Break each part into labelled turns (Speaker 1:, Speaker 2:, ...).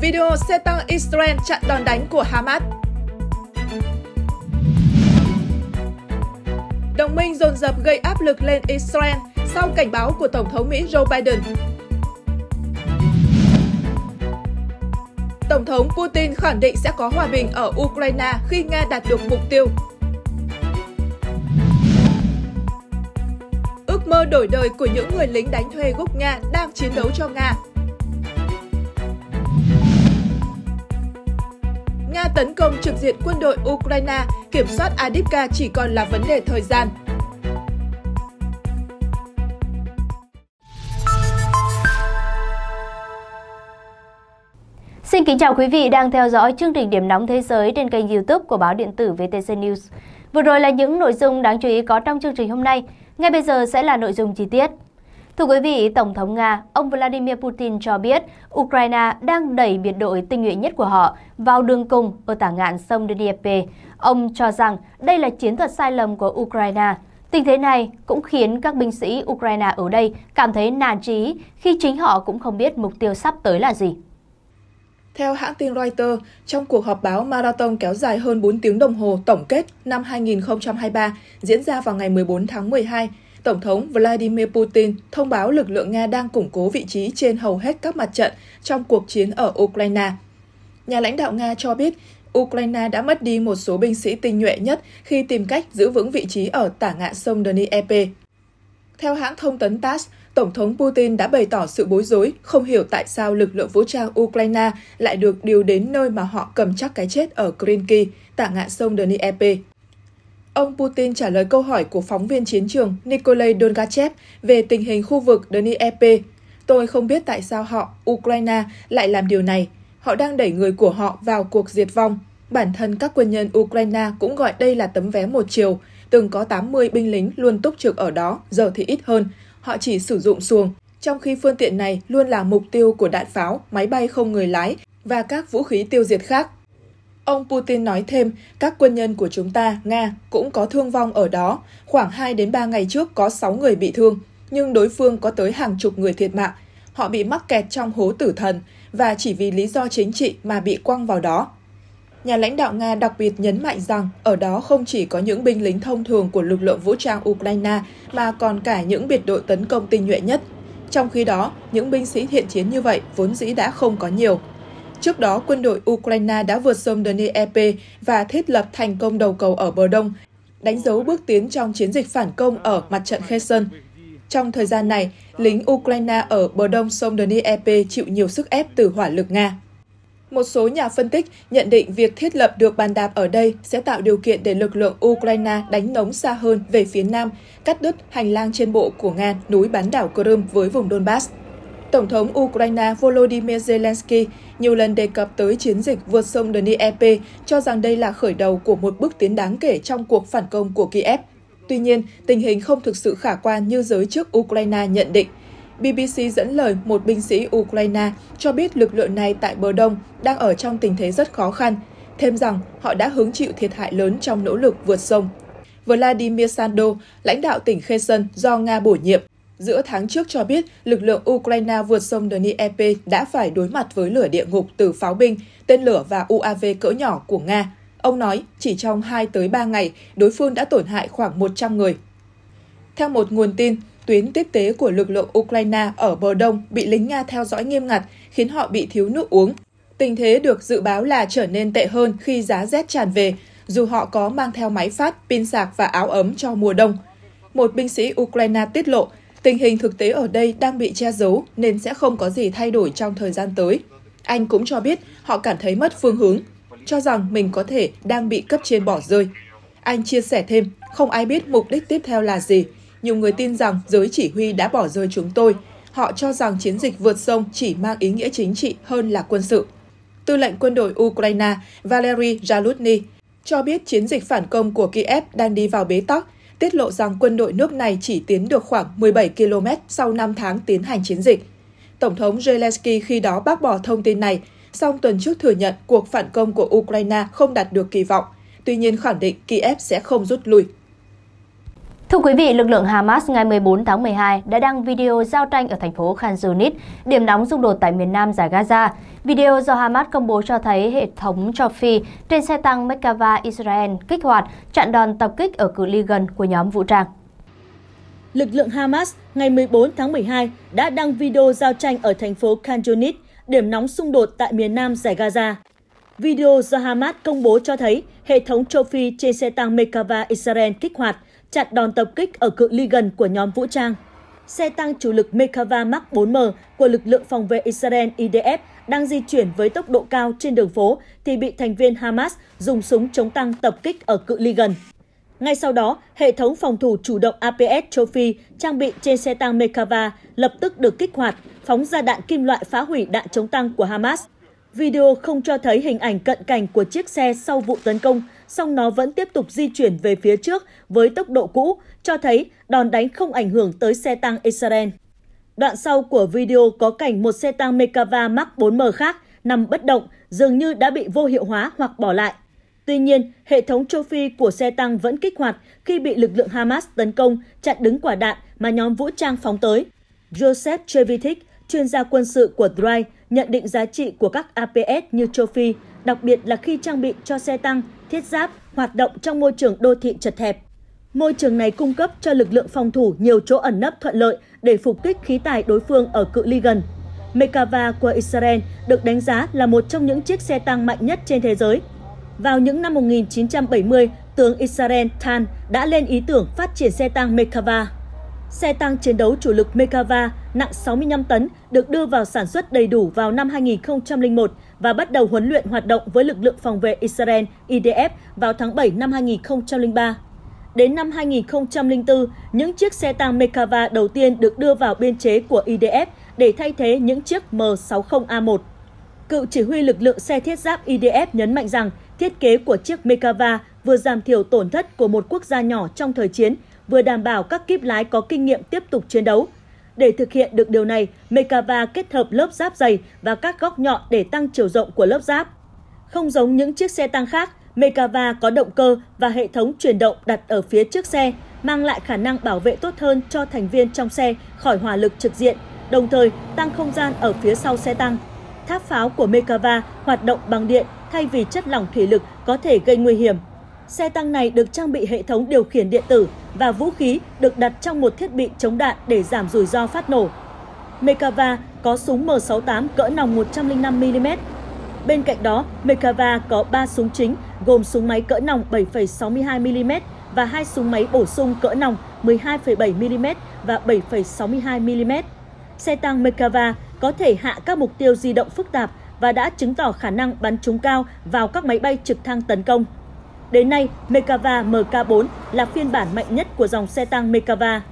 Speaker 1: Video xe tăng Israel chặn đòn đánh của Hamas Đồng minh dồn dập gây áp lực lên Israel sau cảnh báo của Tổng thống Mỹ Joe Biden. Tổng thống Putin khẳng định sẽ có hòa bình ở Ukraine khi Nga đạt được mục tiêu. Ước mơ đổi đời của những người lính đánh thuê gốc Nga đang chiến đấu cho Nga Nga tấn công trực diện quân đội Ukraine, kiểm soát Adipka chỉ còn là vấn đề thời gian.
Speaker 2: Xin kính chào quý vị đang theo dõi chương trình Điểm nóng thế giới trên kênh YouTube của báo điện tử VTC News. Vừa rồi là những nội dung đáng chú ý có trong chương trình hôm nay. Ngay bây giờ sẽ là nội dung chi tiết. Thưa quý vị, Tổng thống Nga, ông Vladimir Putin cho biết Ukraine đang đẩy biệt đội tinh nhuệ nhất của họ vào đường cùng ở tả ngạn sông Dnieper. Ông cho rằng đây là chiến thuật sai lầm của Ukraine. Tình thế này cũng khiến các binh sĩ Ukraine ở đây cảm thấy nản trí khi chính họ cũng không biết mục tiêu sắp tới là gì.
Speaker 1: Theo hãng tin Reuters, trong cuộc họp báo marathon kéo dài hơn 4 tiếng đồng hồ tổng kết năm 2023 diễn ra vào ngày 14 tháng 12, Tổng thống Vladimir Putin thông báo lực lượng Nga đang củng cố vị trí trên hầu hết các mặt trận trong cuộc chiến ở Ukraine. Nhà lãnh đạo Nga cho biết, Ukraine đã mất đi một số binh sĩ tinh nhuệ nhất khi tìm cách giữ vững vị trí ở tả ngạn sông Dnieper. E Theo hãng thông tấn TASS, Tổng thống Putin đã bày tỏ sự bối rối, không hiểu tại sao lực lượng vũ trang Ukraine lại được điều đến nơi mà họ cầm chắc cái chết ở Krinky, tả ngạn sông Dnieper. Ông Putin trả lời câu hỏi của phóng viên chiến trường Nikolai Dongachev về tình hình khu vực Dnieper. E Tôi không biết tại sao họ, Ukraine, lại làm điều này. Họ đang đẩy người của họ vào cuộc diệt vong. Bản thân các quân nhân Ukraine cũng gọi đây là tấm vé một chiều. Từng có 80 binh lính luôn túc trực ở đó, giờ thì ít hơn. Họ chỉ sử dụng xuồng, trong khi phương tiện này luôn là mục tiêu của đạn pháo, máy bay không người lái và các vũ khí tiêu diệt khác. Ông Putin nói thêm, các quân nhân của chúng ta, Nga, cũng có thương vong ở đó. Khoảng 2 đến 3 ngày trước có 6 người bị thương, nhưng đối phương có tới hàng chục người thiệt mạng. Họ bị mắc kẹt trong hố tử thần và chỉ vì lý do chính trị mà bị quăng vào đó. Nhà lãnh đạo Nga đặc biệt nhấn mạnh rằng ở đó không chỉ có những binh lính thông thường của lực lượng vũ trang Ukraine mà còn cả những biệt đội tấn công tinh nhuệ nhất. Trong khi đó, những binh sĩ thiện chiến như vậy vốn dĩ đã không có nhiều. Trước đó, quân đội Ukraine đã vượt sông Dnieper và thiết lập thành công đầu cầu ở bờ đông, đánh dấu bước tiến trong chiến dịch phản công ở mặt trận Kherson. Trong thời gian này, lính Ukraine ở bờ đông sông Dnieper chịu nhiều sức ép từ hỏa lực Nga. Một số nhà phân tích nhận định việc thiết lập được bàn đạp ở đây sẽ tạo điều kiện để lực lượng Ukraine đánh nóng xa hơn về phía nam, cắt đứt hành lang trên bộ của Nga núi bán đảo Crimea với vùng Donbass. Tổng thống Ukraine Volodymyr Zelensky nhiều lần đề cập tới chiến dịch vượt sông Dnieper, cho rằng đây là khởi đầu của một bước tiến đáng kể trong cuộc phản công của Kiev. Tuy nhiên, tình hình không thực sự khả quan như giới chức Ukraine nhận định. BBC dẫn lời một binh sĩ Ukraine cho biết lực lượng này tại bờ Đông đang ở trong tình thế rất khó khăn, thêm rằng họ đã hứng chịu thiệt hại lớn trong nỗ lực vượt sông. Vladimir Sando, lãnh đạo tỉnh Kherson do Nga bổ nhiệm, giữa tháng trước cho biết lực lượng Ukraine vượt sông Dnieper đã phải đối mặt với lửa địa ngục từ pháo binh, tên lửa và UAV cỡ nhỏ của Nga. Ông nói chỉ trong 2 tới 3 ngày, đối phương đã tổn hại khoảng 100 người. Theo một nguồn tin, tuyến tiếp tế của lực lượng Ukraine ở bờ đông bị lính Nga theo dõi nghiêm ngặt, khiến họ bị thiếu nước uống. Tình thế được dự báo là trở nên tệ hơn khi giá rét tràn về, dù họ có mang theo máy phát, pin sạc và áo ấm cho mùa đông. Một binh sĩ Ukraine tiết lộ Tình hình thực tế ở đây đang bị che giấu nên sẽ không có gì thay đổi trong thời gian tới. Anh cũng cho biết họ cảm thấy mất phương hướng, cho rằng mình có thể đang bị cấp trên bỏ rơi. Anh chia sẻ thêm, không ai biết mục đích tiếp theo là gì. Nhiều người tin rằng giới chỉ huy đã bỏ rơi chúng tôi. Họ cho rằng chiến dịch vượt sông chỉ mang ý nghĩa chính trị hơn là quân sự. Tư lệnh quân đội Ukraine Valery Zalutny cho biết chiến dịch phản công của Kiev đang đi vào bế tắc tiết lộ rằng quân đội nước này chỉ tiến được khoảng 17 km sau 5 tháng tiến hành chiến dịch. Tổng thống Zelensky khi đó bác bỏ thông tin này, song tuần trước thừa nhận cuộc phản công của Ukraine không đạt được kỳ vọng, tuy nhiên khẳng định Kiev sẽ không rút lui.
Speaker 2: Thưa quý vị, lực lượng Hamas ngày 14 tháng 12 đã đăng video giao tranh ở thành phố Khan Yunis, điểm nóng xung đột tại miền nam giải Gaza. Video do Hamas công bố cho thấy hệ thống cho phi trên xe tăng Mekava Israel kích hoạt chặn đòn tập kích ở cự ly gần của nhóm vũ trang.
Speaker 3: Lực lượng Hamas ngày 14 tháng 12 đã đăng video giao tranh ở thành phố Khan Yunis, điểm nóng xung đột tại miền nam giải Gaza. Video do Hamas công bố cho thấy hệ thống châu Phi trên xe tăng Mekava Israel kích hoạt chặn đòn tập kích ở cự ly gần của nhóm vũ trang. Xe tăng chủ lực Mekava Mark 4M của lực lượng phòng vệ Israel IDF đang di chuyển với tốc độ cao trên đường phố thì bị thành viên Hamas dùng súng chống tăng tập kích ở cự ly gần. Ngay sau đó, hệ thống phòng thủ chủ động APS Trophy trang bị trên xe tăng Mekava lập tức được kích hoạt, phóng ra đạn kim loại phá hủy đạn chống tăng của Hamas. Video không cho thấy hình ảnh cận cảnh của chiếc xe sau vụ tấn công, song nó vẫn tiếp tục di chuyển về phía trước với tốc độ cũ, cho thấy đòn đánh không ảnh hưởng tới xe tăng Israel. Đoạn sau của video có cảnh một xe tăng Mekava Mark 4M khác nằm bất động, dường như đã bị vô hiệu hóa hoặc bỏ lại. Tuy nhiên, hệ thống châu Phi của xe tăng vẫn kích hoạt khi bị lực lượng Hamas tấn công, chặn đứng quả đạn mà nhóm vũ trang phóng tới. Joseph Chevitik, chuyên gia quân sự của Drive nhận định giá trị của các APS như châu Phi, đặc biệt là khi trang bị cho xe tăng, thiết giáp hoạt động trong môi trường đô thị chật hẹp. Môi trường này cung cấp cho lực lượng phòng thủ nhiều chỗ ẩn nấp thuận lợi để phục kích khí tài đối phương ở cự ly gần. Mekava của Israel được đánh giá là một trong những chiếc xe tăng mạnh nhất trên thế giới. Vào những năm 1970, tướng Israel Tan đã lên ý tưởng phát triển xe tăng Mekava Xe tăng chiến đấu chủ lực Mekava nặng 65 tấn được đưa vào sản xuất đầy đủ vào năm 2001 và bắt đầu huấn luyện hoạt động với lực lượng phòng vệ Israel IDF vào tháng 7 năm 2003. Đến năm 2004, những chiếc xe tăng Mekava đầu tiên được đưa vào biên chế của IDF để thay thế những chiếc M60A1. Cựu chỉ huy lực lượng xe thiết giáp IDF nhấn mạnh rằng thiết kế của chiếc Mekava vừa giảm thiểu tổn thất của một quốc gia nhỏ trong thời chiến – vừa đảm bảo các kíp lái có kinh nghiệm tiếp tục chiến đấu. Để thực hiện được điều này, Mekava kết hợp lớp giáp dày và các góc nhọn để tăng chiều rộng của lớp giáp. Không giống những chiếc xe tăng khác, Mekava có động cơ và hệ thống chuyển động đặt ở phía trước xe, mang lại khả năng bảo vệ tốt hơn cho thành viên trong xe khỏi hỏa lực trực diện, đồng thời tăng không gian ở phía sau xe tăng. Tháp pháo của Mekava hoạt động bằng điện thay vì chất lỏng thủy lực có thể gây nguy hiểm xe tăng này được trang bị hệ thống điều khiển điện tử và vũ khí được đặt trong một thiết bị chống đạn để giảm rủi ro phát nổ. Mekava có súng M68 cỡ nòng 105mm. Bên cạnh đó, Mekava có 3 súng chính gồm súng máy cỡ nòng 7,62mm và hai súng máy bổ sung cỡ nòng 12,7mm và 7,62mm. Xe tăng Mekava có thể hạ các mục tiêu di động phức tạp và đã chứng tỏ khả năng bắn trúng cao vào các máy bay trực thăng tấn công. Đến nay, Mekava MK4 là phiên bản mạnh nhất của dòng xe tăng Mekava.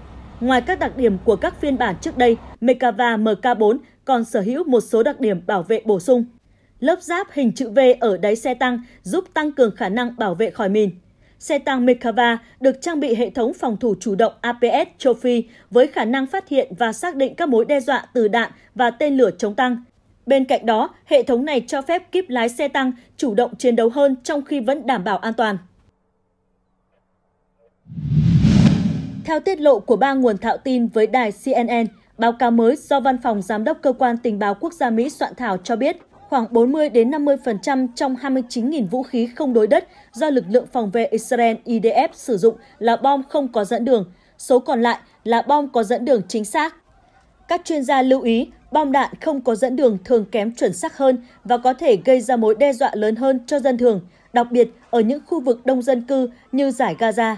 Speaker 3: Ngoài các đặc điểm của các phiên bản trước đây, Mekava MK4 còn sở hữu một số đặc điểm bảo vệ bổ sung. Lớp giáp hình chữ V ở đáy xe tăng giúp tăng cường khả năng bảo vệ khỏi mìn. Xe tăng Mekava được trang bị hệ thống phòng thủ chủ động APS Trophy với khả năng phát hiện và xác định các mối đe dọa từ đạn và tên lửa chống tăng. Bên cạnh đó, hệ thống này cho phép kíp lái xe tăng chủ động chiến đấu hơn trong khi vẫn đảm bảo an toàn. Theo tiết lộ của ba nguồn thạo tin với đài CNN, báo cáo mới do Văn phòng Giám đốc Cơ quan Tình báo Quốc gia Mỹ soạn thảo cho biết, khoảng 40 đến 50% trong 29.000 vũ khí không đối đất do lực lượng phòng vệ Israel IDF sử dụng là bom không có dẫn đường, số còn lại là bom có dẫn đường chính xác. Các chuyên gia lưu ý bom đạn không có dẫn đường thường kém chuẩn xác hơn và có thể gây ra mối đe dọa lớn hơn cho dân thường, đặc biệt ở những khu vực đông dân cư như giải Gaza.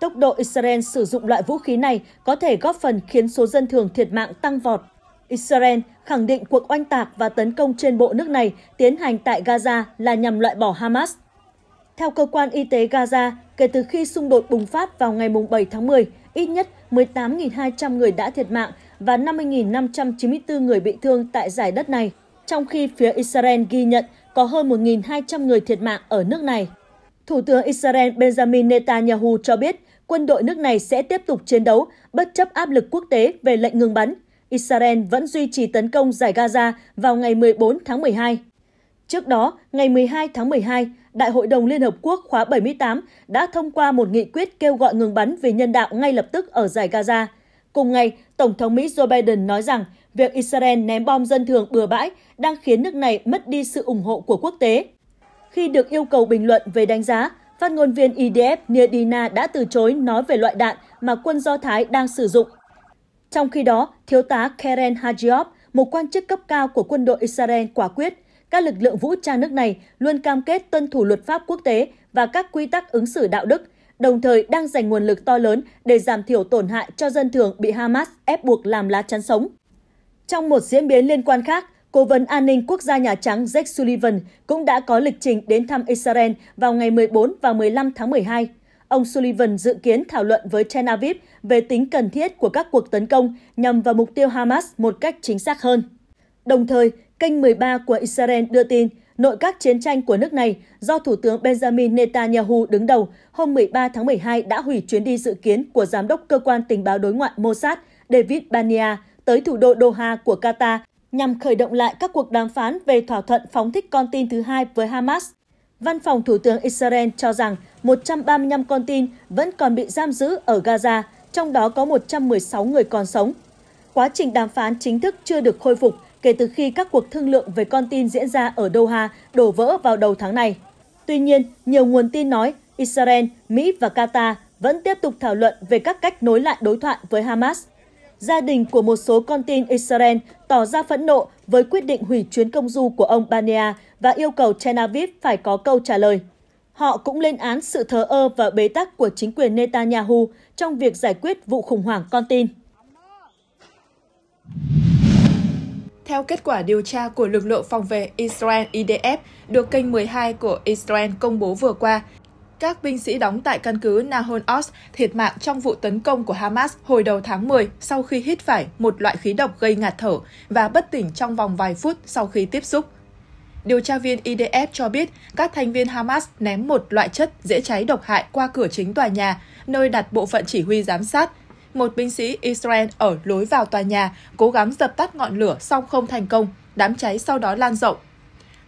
Speaker 3: Tốc độ Israel sử dụng loại vũ khí này có thể góp phần khiến số dân thường thiệt mạng tăng vọt. Israel khẳng định cuộc oanh tạc và tấn công trên bộ nước này tiến hành tại Gaza là nhằm loại bỏ Hamas. Theo cơ quan y tế Gaza, kể từ khi xung đột bùng phát vào ngày 7 tháng 10, ít nhất 18.200 người đã thiệt mạng và 50.594 người bị thương tại giải đất này, trong khi phía Israel ghi nhận có hơn 1.200 người thiệt mạng ở nước này. Thủ tướng Israel Benjamin Netanyahu cho biết quân đội nước này sẽ tiếp tục chiến đấu bất chấp áp lực quốc tế về lệnh ngừng bắn. Israel vẫn duy trì tấn công giải Gaza vào ngày 14 tháng 12. Trước đó, ngày 12 tháng 12, Đại hội đồng Liên Hợp Quốc khóa 78 đã thông qua một nghị quyết kêu gọi ngừng bắn vì nhân đạo ngay lập tức ở giải Gaza – Cùng ngày, Tổng thống Mỹ Joe Biden nói rằng việc Israel ném bom dân thường bừa bãi đang khiến nước này mất đi sự ủng hộ của quốc tế. Khi được yêu cầu bình luận về đánh giá, phát ngôn viên IDF e Nirdina đã từ chối nói về loại đạn mà quân Do Thái đang sử dụng. Trong khi đó, Thiếu tá Keren Hajiop, một quan chức cấp cao của quân đội Israel quả quyết, các lực lượng vũ trang nước này luôn cam kết tuân thủ luật pháp quốc tế và các quy tắc ứng xử đạo đức – đồng thời đang dành nguồn lực to lớn để giảm thiểu tổn hại cho dân thường bị Hamas ép buộc làm lá chắn sống. Trong một diễn biến liên quan khác, Cố vấn an ninh quốc gia Nhà Trắng Jake Sullivan cũng đã có lịch trình đến thăm Israel vào ngày 14 và 15 tháng 12. Ông Sullivan dự kiến thảo luận với Tel Aviv về tính cần thiết của các cuộc tấn công nhằm vào mục tiêu Hamas một cách chính xác hơn. Đồng thời, kênh 13 của Israel đưa tin nội các chiến tranh của nước này do Thủ tướng Benjamin Netanyahu đứng đầu hôm 13 tháng 12 đã hủy chuyến đi dự kiến của Giám đốc Cơ quan Tình báo Đối ngoại Mossad David Bania tới thủ đô Doha của Qatar nhằm khởi động lại các cuộc đàm phán về thỏa thuận phóng thích con tin thứ hai với Hamas. Văn phòng Thủ tướng Israel cho rằng 135 con tin vẫn còn bị giam giữ ở Gaza, trong đó có 116 người còn sống. Quá trình đàm phán chính thức chưa được khôi phục kể từ khi các cuộc thương lượng về con tin diễn ra ở Doha đổ vỡ vào đầu tháng này. Tuy nhiên, nhiều nguồn tin nói Israel, Mỹ và Qatar vẫn tiếp tục thảo luận về các cách nối lại đối thoại với Hamas. Gia đình của một số con tin Israel tỏ ra phẫn nộ với quyết định hủy chuyến công du của ông Bania và yêu cầu Tel Aviv phải có câu trả lời. Họ cũng lên án sự thờ ơ và bế tắc của chính quyền Netanyahu trong việc giải quyết vụ khủng hoảng con tin.
Speaker 1: theo kết quả điều tra của lực lượng phòng vệ Israel IDF được kênh 12 của Israel công bố vừa qua, các binh sĩ đóng tại căn cứ Nahon Oz thiệt mạng trong vụ tấn công của Hamas hồi đầu tháng 10 sau khi hít phải một loại khí độc gây ngạt thở và bất tỉnh trong vòng vài phút sau khi tiếp xúc. Điều tra viên IDF cho biết các thành viên Hamas ném một loại chất dễ cháy độc hại qua cửa chính tòa nhà, nơi đặt bộ phận chỉ huy giám sát, một binh sĩ Israel ở lối vào tòa nhà cố gắng dập tắt ngọn lửa song không thành công, đám cháy sau đó lan rộng.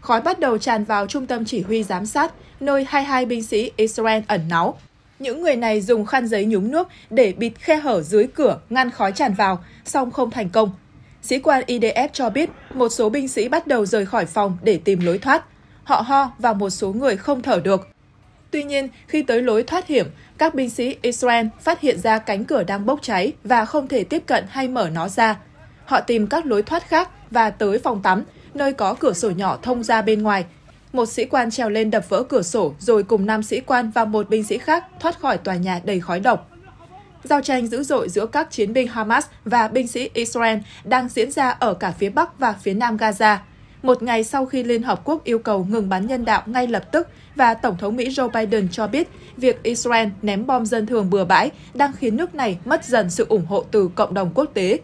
Speaker 1: Khói bắt đầu tràn vào trung tâm chỉ huy giám sát, nơi 22 binh sĩ Israel ẩn náu. Những người này dùng khăn giấy nhúng nước để bịt khe hở dưới cửa ngăn khói tràn vào, song không thành công. Sĩ quan IDF cho biết một số binh sĩ bắt đầu rời khỏi phòng để tìm lối thoát. Họ ho và một số người không thở được. Tuy nhiên, khi tới lối thoát hiểm, các binh sĩ Israel phát hiện ra cánh cửa đang bốc cháy và không thể tiếp cận hay mở nó ra. Họ tìm các lối thoát khác và tới phòng tắm, nơi có cửa sổ nhỏ thông ra bên ngoài. Một sĩ quan trèo lên đập vỡ cửa sổ rồi cùng năm sĩ quan và một binh sĩ khác thoát khỏi tòa nhà đầy khói độc. Giao tranh dữ dội giữa các chiến binh Hamas và binh sĩ Israel đang diễn ra ở cả phía Bắc và phía Nam Gaza. Một ngày sau khi Liên Hợp Quốc yêu cầu ngừng bắn nhân đạo ngay lập tức và Tổng thống Mỹ Joe Biden cho biết việc Israel ném bom dân thường bừa bãi đang khiến nước này mất dần sự ủng hộ từ cộng đồng quốc tế.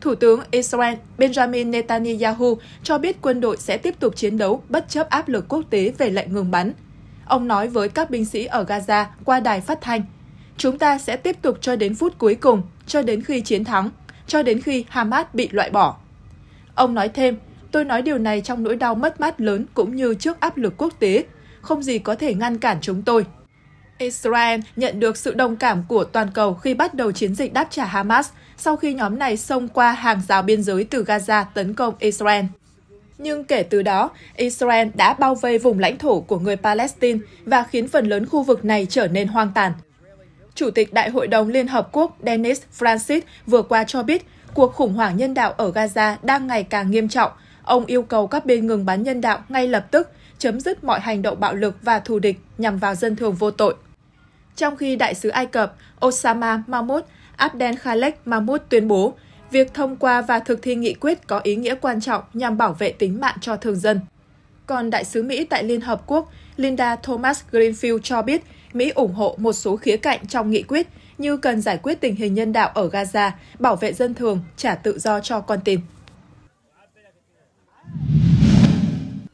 Speaker 1: Thủ tướng Israel Benjamin Netanyahu cho biết quân đội sẽ tiếp tục chiến đấu bất chấp áp lực quốc tế về lệnh ngừng bắn. Ông nói với các binh sĩ ở Gaza qua đài phát thanh, Chúng ta sẽ tiếp tục cho đến phút cuối cùng, cho đến khi chiến thắng, cho đến khi Hamas bị loại bỏ. Ông nói thêm, tôi nói điều này trong nỗi đau mất mát lớn cũng như trước áp lực quốc tế, không gì có thể ngăn cản chúng tôi. Israel nhận được sự đồng cảm của toàn cầu khi bắt đầu chiến dịch đáp trả Hamas sau khi nhóm này xông qua hàng rào biên giới từ Gaza tấn công Israel. Nhưng kể từ đó, Israel đã bao vây vùng lãnh thổ của người Palestine và khiến phần lớn khu vực này trở nên hoang tàn. Chủ tịch Đại hội đồng Liên Hợp Quốc Dennis Francis vừa qua cho biết cuộc khủng hoảng nhân đạo ở Gaza đang ngày càng nghiêm trọng. Ông yêu cầu các bên ngừng bắn nhân đạo ngay lập tức – chấm dứt mọi hành động bạo lực và thù địch nhằm vào dân thường vô tội. Trong khi đại sứ Ai Cập Osama Mahmoud Abdel Khalek Mahmoud tuyên bố, việc thông qua và thực thi nghị quyết có ý nghĩa quan trọng nhằm bảo vệ tính mạng cho thường dân. Còn đại sứ Mỹ tại Liên Hợp Quốc Linda Thomas Greenfield cho biết Mỹ ủng hộ một số khía cạnh trong nghị quyết như cần giải quyết tình hình nhân đạo ở Gaza, bảo vệ dân thường, trả tự do cho con tin.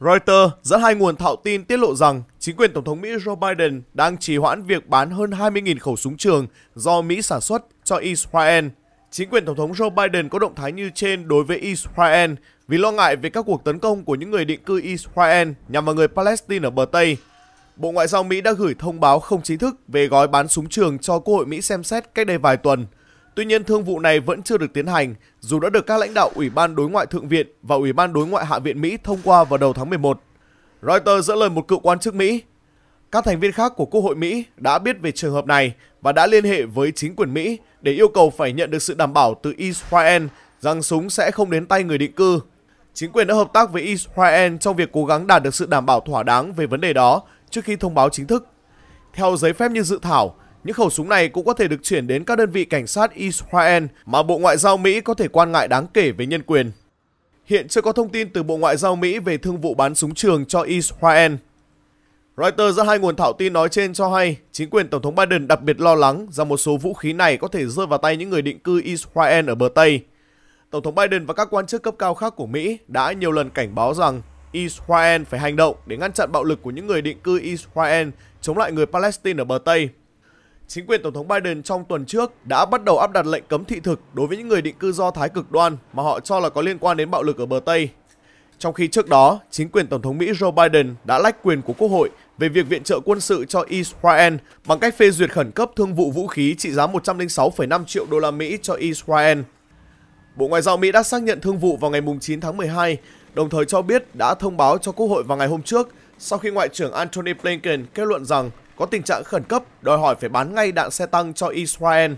Speaker 4: Reuters dẫn hai nguồn thạo tin tiết lộ rằng chính quyền Tổng thống Mỹ Joe Biden đang trì hoãn việc bán hơn 20.000 khẩu súng trường do Mỹ sản xuất cho Israel. Chính quyền Tổng thống Joe Biden có động thái như trên đối với Israel vì lo ngại về các cuộc tấn công của những người định cư Israel nhằm vào người Palestine ở bờ Tây. Bộ Ngoại giao Mỹ đã gửi thông báo không chính thức về gói bán súng trường cho Quốc hội Mỹ xem xét cách đây vài tuần – Tuy nhiên thương vụ này vẫn chưa được tiến hành dù đã được các lãnh đạo Ủy ban Đối ngoại Thượng viện và Ủy ban Đối ngoại Hạ viện Mỹ thông qua vào đầu tháng 11. Reuters dẫn lời một cựu quan chức Mỹ. Các thành viên khác của Quốc hội Mỹ đã biết về trường hợp này và đã liên hệ với chính quyền Mỹ để yêu cầu phải nhận được sự đảm bảo từ Israel rằng súng sẽ không đến tay người định cư. Chính quyền đã hợp tác với Israel trong việc cố gắng đạt được sự đảm bảo thỏa đáng về vấn đề đó trước khi thông báo chính thức. Theo giấy phép như dự thảo, những khẩu súng này cũng có thể được chuyển đến các đơn vị cảnh sát Israel mà Bộ Ngoại giao Mỹ có thể quan ngại đáng kể về nhân quyền. Hiện chưa có thông tin từ Bộ Ngoại giao Mỹ về thương vụ bán súng trường cho Israel. Reuters dẫn hai nguồn thảo tin nói trên cho hay, chính quyền Tổng thống Biden đặc biệt lo lắng rằng một số vũ khí này có thể rơi vào tay những người định cư Israel ở bờ Tây. Tổng thống Biden và các quan chức cấp cao khác của Mỹ đã nhiều lần cảnh báo rằng Israel phải hành động để ngăn chặn bạo lực của những người định cư Israel chống lại người Palestine ở bờ Tây Chính quyền Tổng thống Biden trong tuần trước đã bắt đầu áp đặt lệnh cấm thị thực đối với những người định cư do Thái cực đoan mà họ cho là có liên quan đến bạo lực ở bờ Tây. Trong khi trước đó, chính quyền Tổng thống Mỹ Joe Biden đã lách quyền của Quốc hội về việc viện trợ quân sự cho Israel bằng cách phê duyệt khẩn cấp thương vụ vũ khí trị giá 106,5 triệu đô la Mỹ cho Israel. Bộ Ngoại giao Mỹ đã xác nhận thương vụ vào ngày 9 tháng 12, đồng thời cho biết đã thông báo cho Quốc hội vào ngày hôm trước sau khi Ngoại trưởng Antony Blinken kết luận rằng có tình trạng khẩn cấp đòi hỏi phải bán ngay đạn xe tăng cho Israel.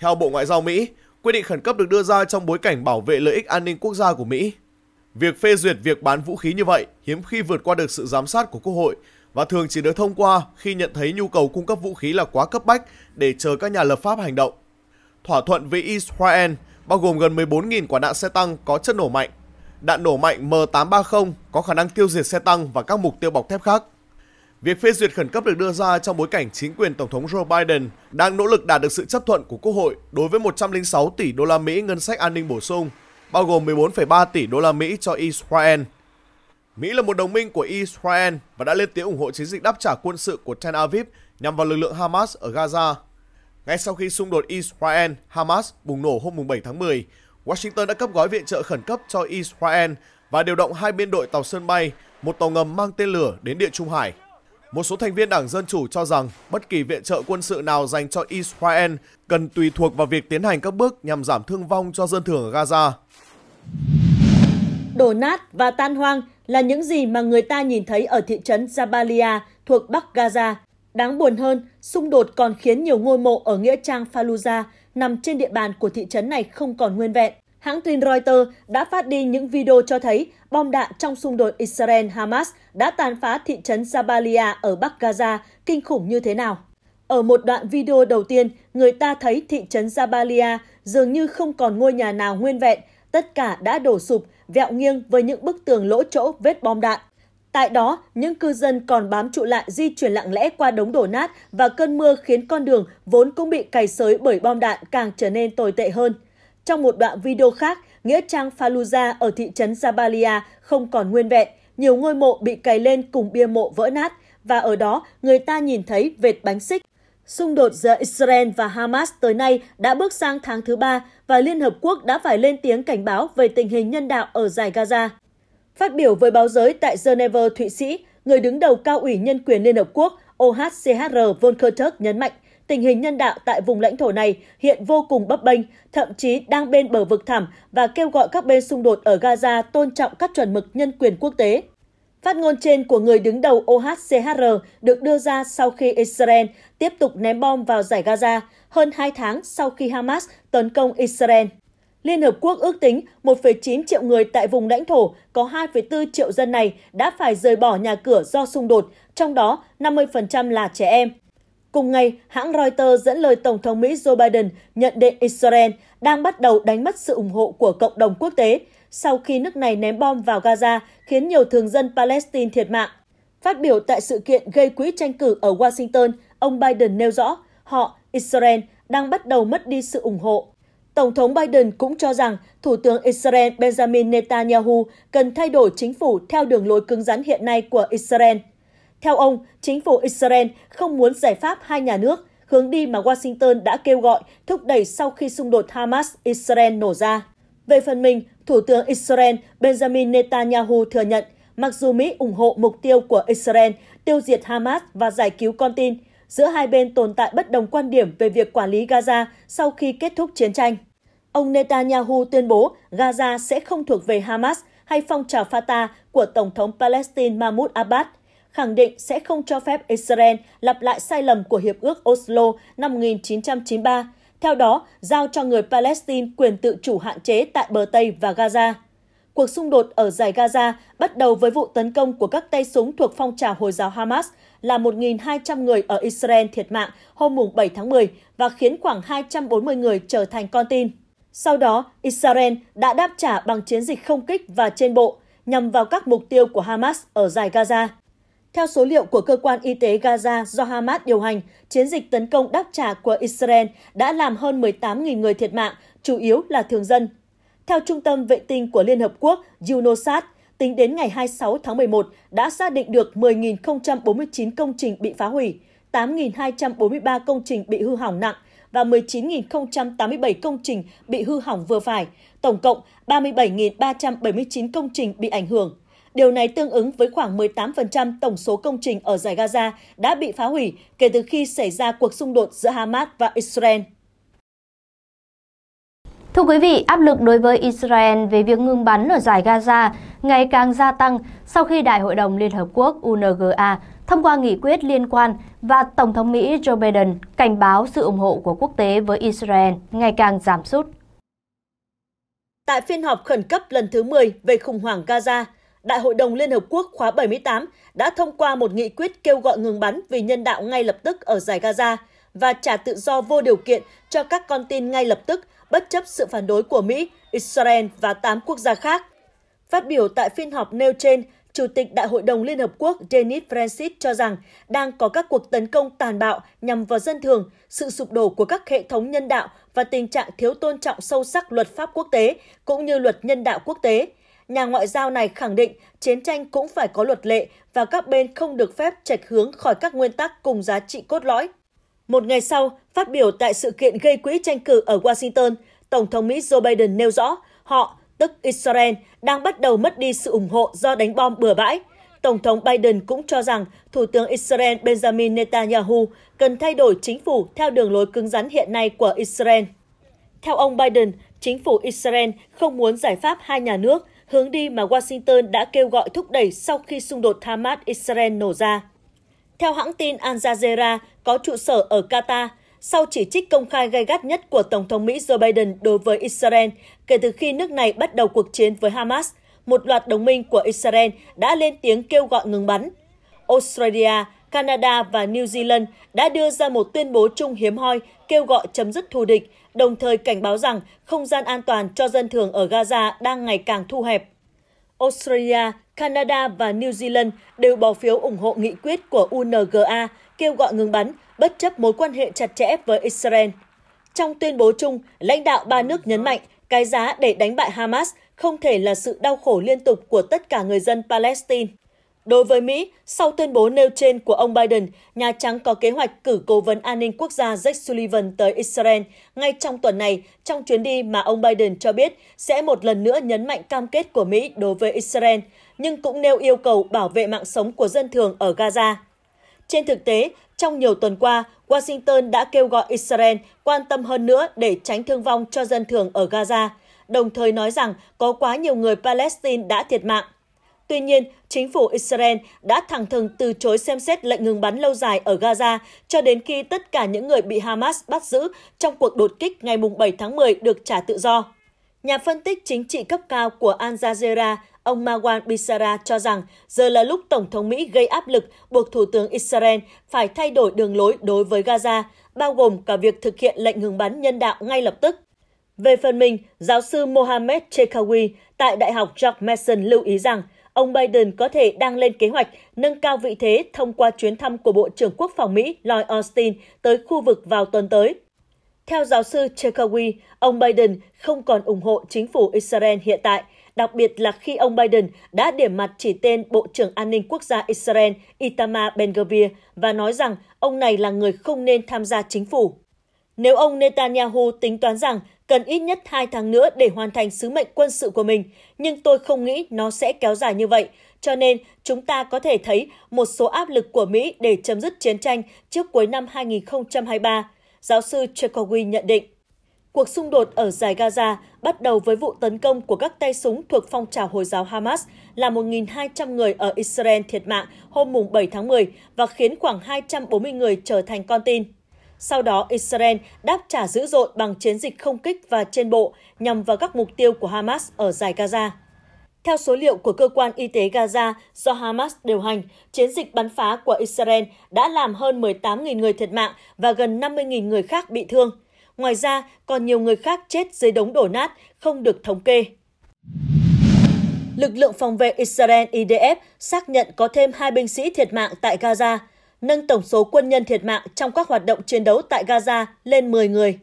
Speaker 4: Theo Bộ Ngoại giao Mỹ, quyết định khẩn cấp được đưa ra trong bối cảnh bảo vệ lợi ích an ninh quốc gia của Mỹ. Việc phê duyệt việc bán vũ khí như vậy hiếm khi vượt qua được sự giám sát của Quốc hội và thường chỉ được thông qua khi nhận thấy nhu cầu cung cấp vũ khí là quá cấp bách để chờ các nhà lập pháp hành động. Thỏa thuận với Israel bao gồm gần 14.000 quả đạn xe tăng có chất nổ mạnh, đạn nổ mạnh M830 có khả năng tiêu diệt xe tăng và các mục tiêu bọc thép khác. Việc phê duyệt khẩn cấp được đưa ra trong bối cảnh chính quyền Tổng thống Joe Biden đang nỗ lực đạt được sự chấp thuận của Quốc hội đối với 106 tỷ đô la Mỹ ngân sách an ninh bổ sung, bao gồm 14,3 tỷ đô la Mỹ cho Israel. Mỹ là một đồng minh của Israel và đã lên tiếng ủng hộ chiến dịch đáp trả quân sự của Tel Aviv nhằm vào lực lượng Hamas ở Gaza. Ngay sau khi xung đột Israel-Hamas bùng nổ hôm 7 tháng 10, Washington đã cấp gói viện trợ khẩn cấp cho Israel và điều động hai biên đội tàu sân bay, một tàu ngầm mang tên lửa đến Địa Trung Hải. Một số thành viên Đảng Dân Chủ cho rằng bất kỳ viện trợ quân sự nào dành cho Israel cần tùy thuộc vào việc tiến hành các bước nhằm giảm thương vong cho dân thường ở Gaza.
Speaker 3: Đổ nát và tan hoang là những gì mà người ta nhìn thấy ở thị trấn Jabalia thuộc Bắc Gaza. Đáng buồn hơn, xung đột còn khiến nhiều ngôi mộ ở Nghĩa trang Fallujah nằm trên địa bàn của thị trấn này không còn nguyên vẹn. Hãng tin Reuters đã phát đi những video cho thấy bom đạn trong xung đột Israel-Hamas đã tàn phá thị trấn Jabalia ở Bắc Gaza kinh khủng như thế nào. Ở một đoạn video đầu tiên, người ta thấy thị trấn Jabalia dường như không còn ngôi nhà nào nguyên vẹn, tất cả đã đổ sụp, vẹo nghiêng với những bức tường lỗ chỗ vết bom đạn. Tại đó, những cư dân còn bám trụ lại di chuyển lặng lẽ qua đống đổ nát và cơn mưa khiến con đường vốn cũng bị cày xới bởi bom đạn càng trở nên tồi tệ hơn. Trong một đoạn video khác, nghĩa trang Fallujah ở thị trấn Jabalia không còn nguyên vẹn, nhiều ngôi mộ bị cày lên cùng bia mộ vỡ nát và ở đó người ta nhìn thấy vệt bánh xích. Xung đột giữa Israel và Hamas tới nay đã bước sang tháng thứ ba và Liên Hợp Quốc đã phải lên tiếng cảnh báo về tình hình nhân đạo ở giải Gaza. Phát biểu với báo giới tại Geneva, Thụy Sĩ, người đứng đầu cao ủy nhân quyền Liên Hợp Quốc OHCHR Volker Turk nhấn mạnh – tình hình nhân đạo tại vùng lãnh thổ này hiện vô cùng bấp bênh, thậm chí đang bên bờ vực thảm và kêu gọi các bên xung đột ở Gaza tôn trọng các chuẩn mực nhân quyền quốc tế. Phát ngôn trên của người đứng đầu OHCHR được đưa ra sau khi Israel tiếp tục ném bom vào giải Gaza hơn 2 tháng sau khi Hamas tấn công Israel. Liên Hợp Quốc ước tính 1,9 triệu người tại vùng lãnh thổ có 2,4 triệu dân này đã phải rời bỏ nhà cửa do xung đột, trong đó 50% là trẻ em. Cùng ngày, hãng Reuters dẫn lời Tổng thống Mỹ Joe Biden nhận định Israel đang bắt đầu đánh mất sự ủng hộ của cộng đồng quốc tế sau khi nước này ném bom vào Gaza khiến nhiều thường dân Palestine thiệt mạng. Phát biểu tại sự kiện gây quỹ tranh cử ở Washington, ông Biden nêu rõ họ, Israel, đang bắt đầu mất đi sự ủng hộ. Tổng thống Biden cũng cho rằng Thủ tướng Israel Benjamin Netanyahu cần thay đổi chính phủ theo đường lối cứng rắn hiện nay của Israel – theo ông, chính phủ Israel không muốn giải pháp hai nhà nước, hướng đi mà Washington đã kêu gọi thúc đẩy sau khi xung đột Hamas-Israel nổ ra. Về phần mình, Thủ tướng Israel Benjamin Netanyahu thừa nhận, mặc dù Mỹ ủng hộ mục tiêu của Israel tiêu diệt Hamas và giải cứu con tin, giữa hai bên tồn tại bất đồng quan điểm về việc quản lý Gaza sau khi kết thúc chiến tranh. Ông Netanyahu tuyên bố Gaza sẽ không thuộc về Hamas hay phong trào Fatah của Tổng thống Palestine Mahmoud Abbas – khẳng định sẽ không cho phép Israel lặp lại sai lầm của Hiệp ước Oslo năm 1993, theo đó giao cho người Palestine quyền tự chủ hạn chế tại bờ Tây và Gaza. Cuộc xung đột ở giải Gaza bắt đầu với vụ tấn công của các tay súng thuộc phong trào Hồi giáo Hamas, là 1.200 người ở Israel thiệt mạng hôm 7 tháng 10 và khiến khoảng 240 người trở thành con tin. Sau đó, Israel đã đáp trả bằng chiến dịch không kích và trên bộ nhằm vào các mục tiêu của Hamas ở giải Gaza. Theo số liệu của cơ quan y tế Gaza do Hamas điều hành, chiến dịch tấn công đáp trả của Israel đã làm hơn 18.000 người thiệt mạng, chủ yếu là thường dân. Theo Trung tâm Vệ tinh của Liên Hợp Quốc UNOSAT, tính đến ngày 26 tháng 11 đã xác định được 10.049 công trình bị phá hủy, 8.243 công trình bị hư hỏng nặng và 19.087 công trình bị hư hỏng vừa phải, tổng cộng 37.379 công trình bị ảnh hưởng. Điều này tương ứng với khoảng 18% tổng số công trình ở giải Gaza đã bị phá hủy kể từ khi xảy ra cuộc xung đột giữa Hamas và Israel.
Speaker 2: Thưa quý vị, áp lực đối với Israel về việc ngừng bắn ở giải Gaza ngày càng gia tăng sau khi Đại hội đồng Liên Hợp Quốc UNGA thông qua nghị quyết liên quan và Tổng thống Mỹ Joe Biden cảnh báo sự ủng hộ của quốc tế với Israel ngày càng giảm sút.
Speaker 3: Tại phiên họp khẩn cấp lần thứ 10 về khủng hoảng Gaza, Đại hội đồng Liên Hợp Quốc khóa 78 đã thông qua một nghị quyết kêu gọi ngừng bắn vì nhân đạo ngay lập tức ở giải Gaza và trả tự do vô điều kiện cho các con tin ngay lập tức, bất chấp sự phản đối của Mỹ, Israel và 8 quốc gia khác. Phát biểu tại phiên họp nêu trên, Chủ tịch Đại hội đồng Liên Hợp Quốc Denis Francis cho rằng đang có các cuộc tấn công tàn bạo nhằm vào dân thường, sự sụp đổ của các hệ thống nhân đạo và tình trạng thiếu tôn trọng sâu sắc luật pháp quốc tế cũng như luật nhân đạo quốc tế – nhà ngoại giao này khẳng định chiến tranh cũng phải có luật lệ và các bên không được phép trạch hướng khỏi các nguyên tắc cùng giá trị cốt lõi. Một ngày sau, phát biểu tại sự kiện gây quỹ tranh cử ở Washington, Tổng thống Mỹ Joe Biden nêu rõ họ, tức Israel, đang bắt đầu mất đi sự ủng hộ do đánh bom bừa bãi. Tổng thống Biden cũng cho rằng Thủ tướng Israel Benjamin Netanyahu cần thay đổi chính phủ theo đường lối cứng rắn hiện nay của Israel. Theo ông Biden, chính phủ Israel không muốn giải pháp hai nhà nước hướng đi mà Washington đã kêu gọi thúc đẩy sau khi xung đột Hamas-Israel nổ ra. Theo hãng tin Al Jazeera có trụ sở ở Qatar, sau chỉ trích công khai gay gắt nhất của Tổng thống Mỹ Joe Biden đối với Israel kể từ khi nước này bắt đầu cuộc chiến với Hamas, một loạt đồng minh của Israel đã lên tiếng kêu gọi ngừng bắn. Australia, Canada và New Zealand đã đưa ra một tuyên bố chung hiếm hoi kêu gọi chấm dứt thù địch đồng thời cảnh báo rằng không gian an toàn cho dân thường ở Gaza đang ngày càng thu hẹp. Australia, Canada và New Zealand đều bỏ phiếu ủng hộ nghị quyết của UNGA kêu gọi ngừng bắn bất chấp mối quan hệ chặt chẽ với Israel. Trong tuyên bố chung, lãnh đạo ba nước nhấn mạnh cái giá để đánh bại Hamas không thể là sự đau khổ liên tục của tất cả người dân Palestine. Đối với Mỹ, sau tuyên bố nêu trên của ông Biden, Nhà Trắng có kế hoạch cử Cố vấn An ninh Quốc gia Jake Sullivan tới Israel ngay trong tuần này trong chuyến đi mà ông Biden cho biết sẽ một lần nữa nhấn mạnh cam kết của Mỹ đối với Israel, nhưng cũng nêu yêu cầu bảo vệ mạng sống của dân thường ở Gaza. Trên thực tế, trong nhiều tuần qua, Washington đã kêu gọi Israel quan tâm hơn nữa để tránh thương vong cho dân thường ở Gaza, đồng thời nói rằng có quá nhiều người Palestine đã thiệt mạng – Tuy nhiên, chính phủ Israel đã thẳng thừng từ chối xem xét lệnh ngừng bắn lâu dài ở Gaza cho đến khi tất cả những người bị Hamas bắt giữ trong cuộc đột kích ngày 7 tháng 10 được trả tự do. Nhà phân tích chính trị cấp cao của Al Jazeera, ông Marwan Bisara cho rằng giờ là lúc Tổng thống Mỹ gây áp lực buộc Thủ tướng Israel phải thay đổi đường lối đối với Gaza, bao gồm cả việc thực hiện lệnh ngừng bắn nhân đạo ngay lập tức. Về phần mình, giáo sư Mohamed Chekawi tại Đại học George Mason lưu ý rằng ông Biden có thể đang lên kế hoạch nâng cao vị thế thông qua chuyến thăm của Bộ trưởng Quốc phòng Mỹ Lloyd Austin tới khu vực vào tuần tới. Theo giáo sư Chekawi, ông Biden không còn ủng hộ chính phủ Israel hiện tại, đặc biệt là khi ông Biden đã điểm mặt chỉ tên Bộ trưởng An ninh Quốc gia Israel Itamar Ben-Gvir và nói rằng ông này là người không nên tham gia chính phủ. Nếu ông Netanyahu tính toán rằng cần ít nhất 2 tháng nữa để hoàn thành sứ mệnh quân sự của mình, nhưng tôi không nghĩ nó sẽ kéo dài như vậy. Cho nên, chúng ta có thể thấy một số áp lực của Mỹ để chấm dứt chiến tranh trước cuối năm 2023, giáo sư Chekowi nhận định. Cuộc xung đột ở giải Gaza bắt đầu với vụ tấn công của các tay súng thuộc phong trào Hồi giáo Hamas làm 1.200 người ở Israel thiệt mạng hôm 7 tháng 10 và khiến khoảng 240 người trở thành con tin. Sau đó, Israel đáp trả dữ dội bằng chiến dịch không kích và trên bộ nhằm vào các mục tiêu của Hamas ở giải Gaza. Theo số liệu của cơ quan y tế Gaza do Hamas điều hành, chiến dịch bắn phá của Israel đã làm hơn 18.000 người thiệt mạng và gần 50.000 người khác bị thương. Ngoài ra, còn nhiều người khác chết dưới đống đổ nát, không được thống kê. Lực lượng phòng vệ Israel IDF xác nhận có thêm hai binh sĩ thiệt mạng tại Gaza nâng tổng số quân nhân thiệt mạng trong các hoạt động chiến đấu tại Gaza lên 10 người.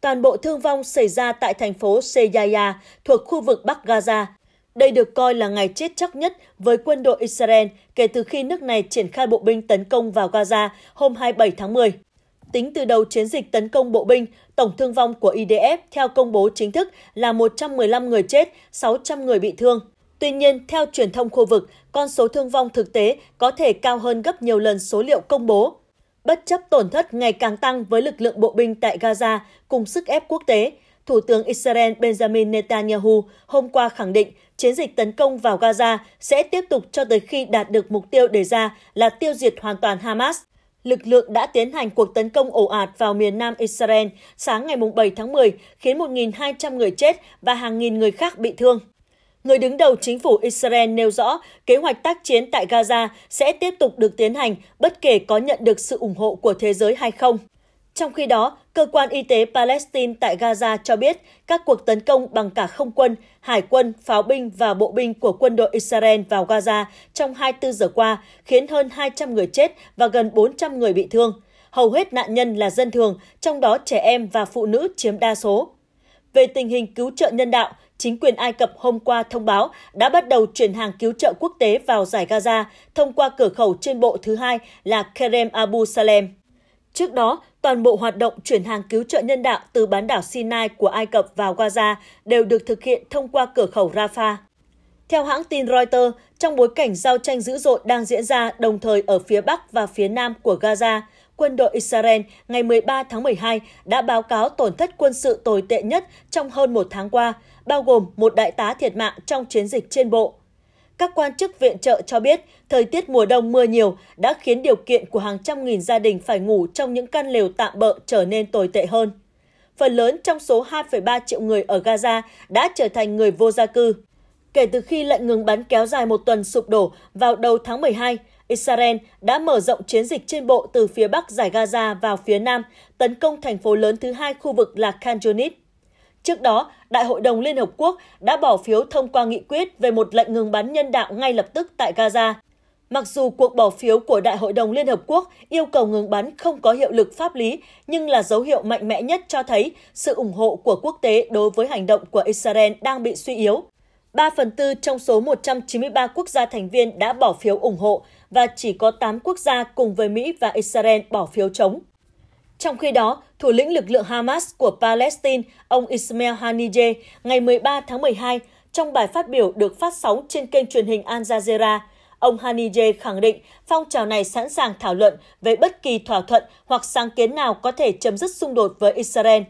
Speaker 3: Toàn bộ thương vong xảy ra tại thành phố Seyaya thuộc khu vực Bắc Gaza. Đây được coi là ngày chết chóc nhất với quân đội Israel kể từ khi nước này triển khai bộ binh tấn công vào Gaza hôm 27 tháng 10. Tính từ đầu chiến dịch tấn công bộ binh, tổng thương vong của IDF theo công bố chính thức là 115 người chết, 600 người bị thương. Tuy nhiên, theo truyền thông khu vực, con số thương vong thực tế có thể cao hơn gấp nhiều lần số liệu công bố. Bất chấp tổn thất ngày càng tăng với lực lượng bộ binh tại Gaza cùng sức ép quốc tế, Thủ tướng Israel Benjamin Netanyahu hôm qua khẳng định chiến dịch tấn công vào Gaza sẽ tiếp tục cho tới khi đạt được mục tiêu đề ra là tiêu diệt hoàn toàn Hamas. Lực lượng đã tiến hành cuộc tấn công ồ ạt vào miền nam Israel sáng ngày 7 tháng 10, khiến 1.200 người chết và hàng nghìn người khác bị thương người đứng đầu chính phủ Israel nêu rõ kế hoạch tác chiến tại Gaza sẽ tiếp tục được tiến hành bất kể có nhận được sự ủng hộ của thế giới hay không. Trong khi đó, cơ quan y tế Palestine tại Gaza cho biết các cuộc tấn công bằng cả không quân, hải quân, pháo binh và bộ binh của quân đội Israel vào Gaza trong 24 giờ qua khiến hơn 200 người chết và gần 400 người bị thương. Hầu hết nạn nhân là dân thường, trong đó trẻ em và phụ nữ chiếm đa số. Về tình hình cứu trợ nhân đạo, chính quyền Ai Cập hôm qua thông báo đã bắt đầu chuyển hàng cứu trợ quốc tế vào giải Gaza thông qua cửa khẩu trên bộ thứ hai là Kerem Abu Salem. Trước đó, toàn bộ hoạt động chuyển hàng cứu trợ nhân đạo từ bán đảo Sinai của Ai Cập vào Gaza đều được thực hiện thông qua cửa khẩu Rafah. Theo hãng tin Reuters, trong bối cảnh giao tranh dữ dội đang diễn ra đồng thời ở phía Bắc và phía Nam của Gaza, quân đội Israel ngày 13 tháng 12 đã báo cáo tổn thất quân sự tồi tệ nhất trong hơn một tháng qua, bao gồm một đại tá thiệt mạng trong chiến dịch trên bộ. Các quan chức viện trợ cho biết, thời tiết mùa đông mưa nhiều đã khiến điều kiện của hàng trăm nghìn gia đình phải ngủ trong những căn lều tạm bợ trở nên tồi tệ hơn. Phần lớn trong số 2,3 triệu người ở Gaza đã trở thành người vô gia cư. Kể từ khi lệnh ngừng bắn kéo dài một tuần sụp đổ vào đầu tháng 12, Israel đã mở rộng chiến dịch trên bộ từ phía bắc giải Gaza vào phía nam, tấn công thành phố lớn thứ hai khu vực là Khan Yunis. Trước đó, Đại hội đồng Liên Hợp Quốc đã bỏ phiếu thông qua nghị quyết về một lệnh ngừng bắn nhân đạo ngay lập tức tại Gaza. Mặc dù cuộc bỏ phiếu của Đại hội đồng Liên Hợp Quốc yêu cầu ngừng bắn không có hiệu lực pháp lý, nhưng là dấu hiệu mạnh mẽ nhất cho thấy sự ủng hộ của quốc tế đối với hành động của Israel đang bị suy yếu. 3 phần tư trong số 193 quốc gia thành viên đã bỏ phiếu ủng hộ và chỉ có 8 quốc gia cùng với Mỹ và Israel bỏ phiếu chống. Trong khi đó, thủ lĩnh lực lượng Hamas của Palestine, ông Ismail Haniyeh, ngày 13 tháng 12, trong bài phát biểu được phát sóng trên kênh truyền hình Al Jazeera, ông Haniyeh khẳng định phong trào này sẵn sàng thảo luận về bất kỳ thỏa thuận hoặc sáng kiến nào có thể chấm dứt xung đột với Israel,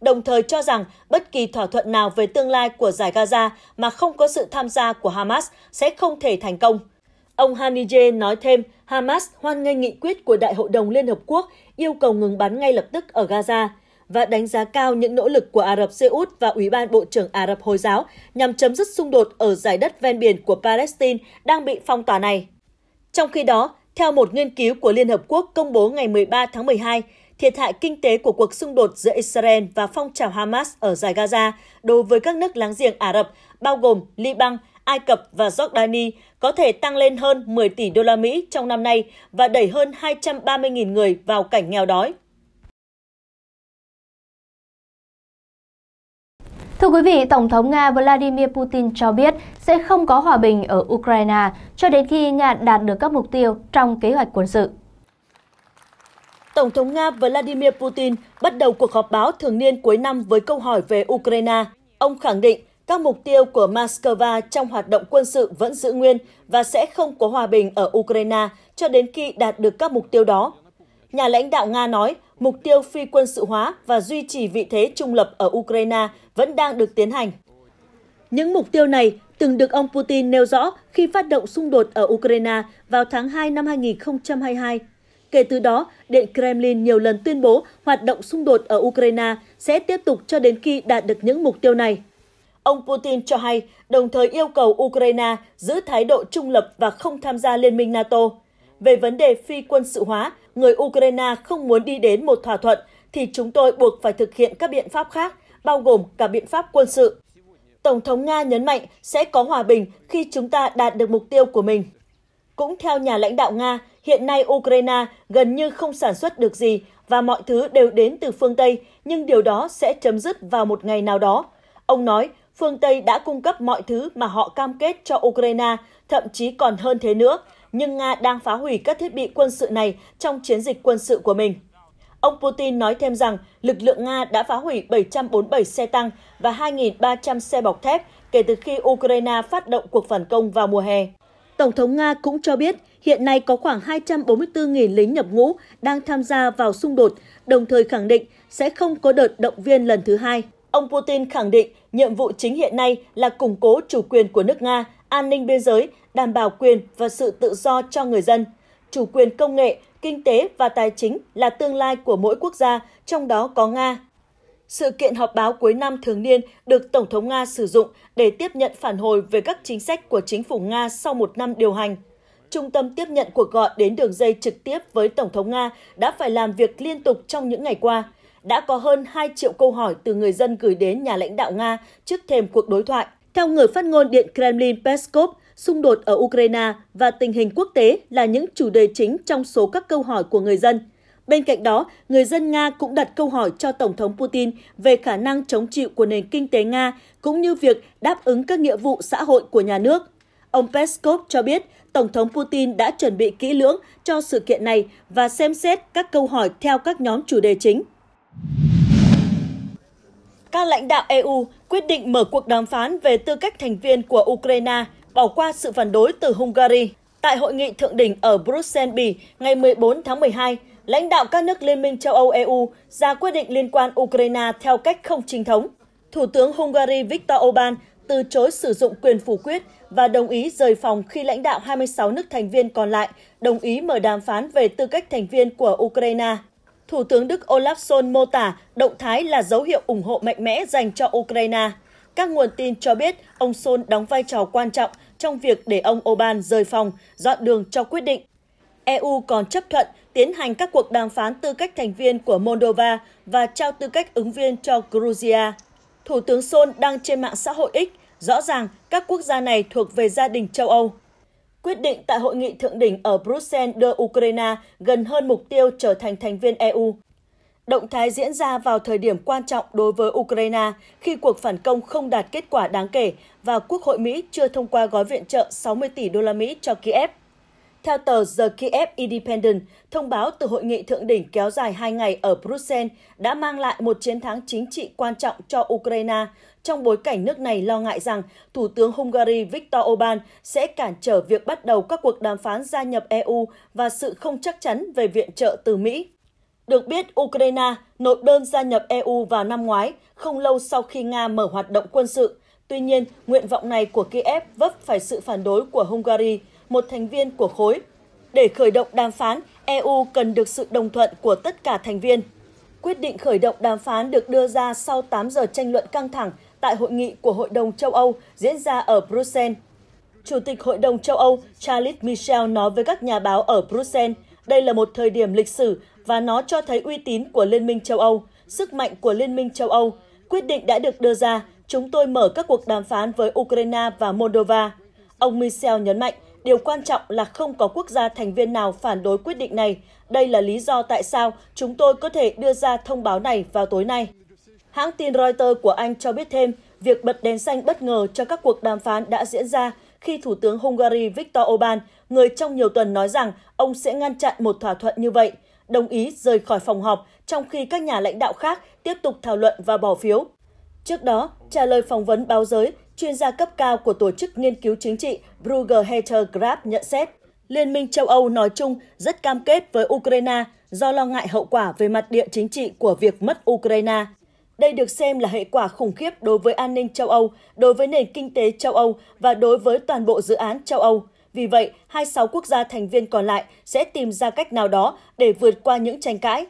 Speaker 3: đồng thời cho rằng bất kỳ thỏa thuận nào về tương lai của giải Gaza mà không có sự tham gia của Hamas sẽ không thể thành công. Ông Hanije nói thêm, Hamas hoan nghênh nghị quyết của Đại hội đồng Liên Hợp Quốc yêu cầu ngừng bắn ngay lập tức ở Gaza và đánh giá cao những nỗ lực của Ả Rập Xê Út và Ủy ban Bộ trưởng Ả Rập Hồi giáo nhằm chấm dứt xung đột ở giải đất ven biển của Palestine đang bị phong tỏa này. Trong khi đó, theo một nghiên cứu của Liên Hợp Quốc công bố ngày 13 tháng 12, thiệt hại kinh tế của cuộc xung đột giữa Israel và phong trào Hamas ở giải Gaza đối với các nước láng giềng Ả Rập, bao gồm Liban, Ai Cập và Jordani có thể tăng lên hơn 10 tỷ đô la Mỹ trong năm nay và đẩy hơn 230.000 người vào cảnh nghèo đói.
Speaker 2: Thưa quý vị, Tổng thống Nga Vladimir Putin cho biết sẽ không có hòa bình ở Ukraine cho đến khi Nga đạt được các mục tiêu trong kế hoạch quân sự.
Speaker 3: Tổng thống Nga Vladimir Putin bắt đầu cuộc họp báo thường niên cuối năm với câu hỏi về Ukraine. Ông khẳng định các mục tiêu của Moscow trong hoạt động quân sự vẫn giữ nguyên và sẽ không có hòa bình ở Ukraine cho đến khi đạt được các mục tiêu đó. Nhà lãnh đạo Nga nói mục tiêu phi quân sự hóa và duy trì vị thế trung lập ở Ukraine vẫn đang được tiến hành. Những mục tiêu này từng được ông Putin nêu rõ khi phát động xung đột ở Ukraine vào tháng 2 năm 2022. Kể từ đó, Điện Kremlin nhiều lần tuyên bố hoạt động xung đột ở Ukraine sẽ tiếp tục cho đến khi đạt được những mục tiêu này. Ông Putin cho hay, đồng thời yêu cầu Ukraine giữ thái độ trung lập và không tham gia Liên minh NATO. Về vấn đề phi quân sự hóa, người Ukraine không muốn đi đến một thỏa thuận, thì chúng tôi buộc phải thực hiện các biện pháp khác, bao gồm cả biện pháp quân sự. Tổng thống Nga nhấn mạnh sẽ có hòa bình khi chúng ta đạt được mục tiêu của mình. Cũng theo nhà lãnh đạo Nga, hiện nay Ukraine gần như không sản xuất được gì và mọi thứ đều đến từ phương Tây, nhưng điều đó sẽ chấm dứt vào một ngày nào đó. Ông nói phương Tây đã cung cấp mọi thứ mà họ cam kết cho Ukraine, thậm chí còn hơn thế nữa, nhưng Nga đang phá hủy các thiết bị quân sự này trong chiến dịch quân sự của mình. Ông Putin nói thêm rằng lực lượng Nga đã phá hủy 747 xe tăng và 2.300 xe bọc thép kể từ khi Ukraine phát động cuộc phản công vào mùa hè. Tổng thống Nga cũng cho biết hiện nay có khoảng 244.000 lính nhập ngũ đang tham gia vào xung đột, đồng thời khẳng định sẽ không có đợt động viên lần thứ hai. Ông Putin khẳng định nhiệm vụ chính hiện nay là củng cố chủ quyền của nước Nga, an ninh biên giới, đảm bảo quyền và sự tự do cho người dân. Chủ quyền công nghệ, kinh tế và tài chính là tương lai của mỗi quốc gia, trong đó có Nga. Sự kiện họp báo cuối năm thường niên được Tổng thống Nga sử dụng để tiếp nhận phản hồi về các chính sách của chính phủ Nga sau một năm điều hành. Trung tâm tiếp nhận cuộc gọi đến đường dây trực tiếp với Tổng thống Nga đã phải làm việc liên tục trong những ngày qua đã có hơn 2 triệu câu hỏi từ người dân gửi đến nhà lãnh đạo Nga trước thềm cuộc đối thoại. Theo người phát ngôn Điện Kremlin Peskov, xung đột ở Ukraine và tình hình quốc tế là những chủ đề chính trong số các câu hỏi của người dân. Bên cạnh đó, người dân Nga cũng đặt câu hỏi cho Tổng thống Putin về khả năng chống chịu của nền kinh tế Nga, cũng như việc đáp ứng các nghĩa vụ xã hội của nhà nước. Ông Peskov cho biết Tổng thống Putin đã chuẩn bị kỹ lưỡng cho sự kiện này và xem xét các câu hỏi theo các nhóm chủ đề chính. Các lãnh đạo EU quyết định mở cuộc đàm phán về tư cách thành viên của Ukraine, bỏ qua sự phản đối từ Hungary. Tại hội nghị thượng đỉnh ở Bruxelles, Bỉ ngày 14 tháng 12, lãnh đạo các nước Liên minh châu Âu EU ra quyết định liên quan Ukraine theo cách không chính thống. Thủ tướng Hungary Viktor Orbán từ chối sử dụng quyền phủ quyết và đồng ý rời phòng khi lãnh đạo 26 nước thành viên còn lại đồng ý mở đàm phán về tư cách thành viên của Ukraine. Thủ tướng Đức Olaf Scholz mô tả động thái là dấu hiệu ủng hộ mạnh mẽ dành cho Ukraine. Các nguồn tin cho biết ông Scholz đóng vai trò quan trọng trong việc để ông Orbán rời phòng, dọn đường cho quyết định. EU còn chấp thuận tiến hành các cuộc đàm phán tư cách thành viên của Moldova và trao tư cách ứng viên cho Georgia. Thủ tướng Scholz đang trên mạng xã hội X, rõ ràng các quốc gia này thuộc về gia đình châu Âu. Quyết định tại hội nghị thượng đỉnh ở Bruxelles đưa Ukraine gần hơn mục tiêu trở thành thành viên EU. Động thái diễn ra vào thời điểm quan trọng đối với Ukraine khi cuộc phản công không đạt kết quả đáng kể và Quốc hội Mỹ chưa thông qua gói viện trợ 60 tỷ đô la Mỹ cho Kiev. Theo tờ The Kiev Independent, thông báo từ hội nghị thượng đỉnh kéo dài 2 ngày ở Bruxelles đã mang lại một chiến thắng chính trị quan trọng cho Ukraine, trong bối cảnh nước này lo ngại rằng Thủ tướng Hungary Viktor Orbán sẽ cản trở việc bắt đầu các cuộc đàm phán gia nhập EU và sự không chắc chắn về viện trợ từ Mỹ. Được biết, Ukraine nộp đơn gia nhập EU vào năm ngoái, không lâu sau khi Nga mở hoạt động quân sự. Tuy nhiên, nguyện vọng này của Kiev vấp phải sự phản đối của Hungary, một thành viên của khối. Để khởi động đàm phán, EU cần được sự đồng thuận của tất cả thành viên. Quyết định khởi động đàm phán được đưa ra sau 8 giờ tranh luận căng thẳng tại hội nghị của Hội đồng châu Âu diễn ra ở Bruxelles. Chủ tịch Hội đồng châu Âu Charles Michel nói với các nhà báo ở Bruxelles, đây là một thời điểm lịch sử và nó cho thấy uy tín của Liên minh châu Âu, sức mạnh của Liên minh châu Âu. Quyết định đã được đưa ra, chúng tôi mở các cuộc đàm phán với Ukraine và Moldova. Ông Michel nhấn mạnh, điều quan trọng là không có quốc gia thành viên nào phản đối quyết định này. Đây là lý do tại sao chúng tôi có thể đưa ra thông báo này vào tối nay. Hãng tin Reuters của Anh cho biết thêm việc bật đèn xanh bất ngờ cho các cuộc đàm phán đã diễn ra khi Thủ tướng Hungary Viktor Orbán, người trong nhiều tuần nói rằng ông sẽ ngăn chặn một thỏa thuận như vậy, đồng ý rời khỏi phòng họp trong khi các nhà lãnh đạo khác tiếp tục thảo luận và bỏ phiếu. Trước đó, trả lời phỏng vấn báo giới, chuyên gia cấp cao của Tổ chức Nghiên cứu Chính trị Bruegger Heter Graf nhận xét, Liên minh châu Âu nói chung rất cam kết với Ukraine do lo ngại hậu quả về mặt địa chính trị của việc mất Ukraine. Đây được xem là hệ quả khủng khiếp đối với an ninh châu Âu, đối với nền kinh tế châu Âu và đối với toàn bộ dự án châu Âu. Vì vậy, 26 quốc gia thành viên còn lại sẽ tìm ra cách nào đó để vượt qua những tranh cãi.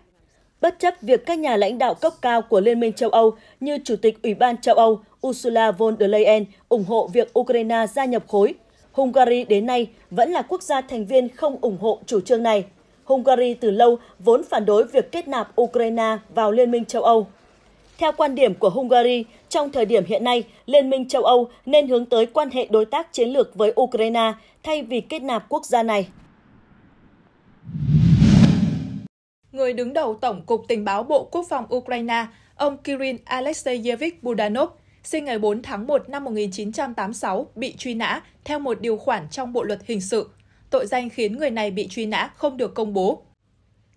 Speaker 3: Bất chấp việc các nhà lãnh đạo cấp cao của Liên minh châu Âu như Chủ tịch Ủy ban châu Âu Ursula von der Leyen ủng hộ việc Ukraine gia nhập khối, Hungary đến nay vẫn là quốc gia thành viên không ủng hộ chủ trương này. Hungary từ lâu vốn phản đối việc kết nạp Ukraine vào Liên minh châu Âu. Theo quan điểm của Hungary, trong thời điểm hiện nay, Liên minh châu Âu nên hướng tới quan hệ đối tác chiến lược với Ukraine thay vì kết
Speaker 1: nạp quốc gia này. Người đứng đầu Tổng cục Tình báo Bộ Quốc phòng Ukraine, ông Kirin Alexeyevich Budanov, sinh ngày 4 tháng 1 năm 1986, bị truy nã theo một điều khoản trong Bộ luật hình sự. Tội danh khiến người này bị truy nã không được công bố.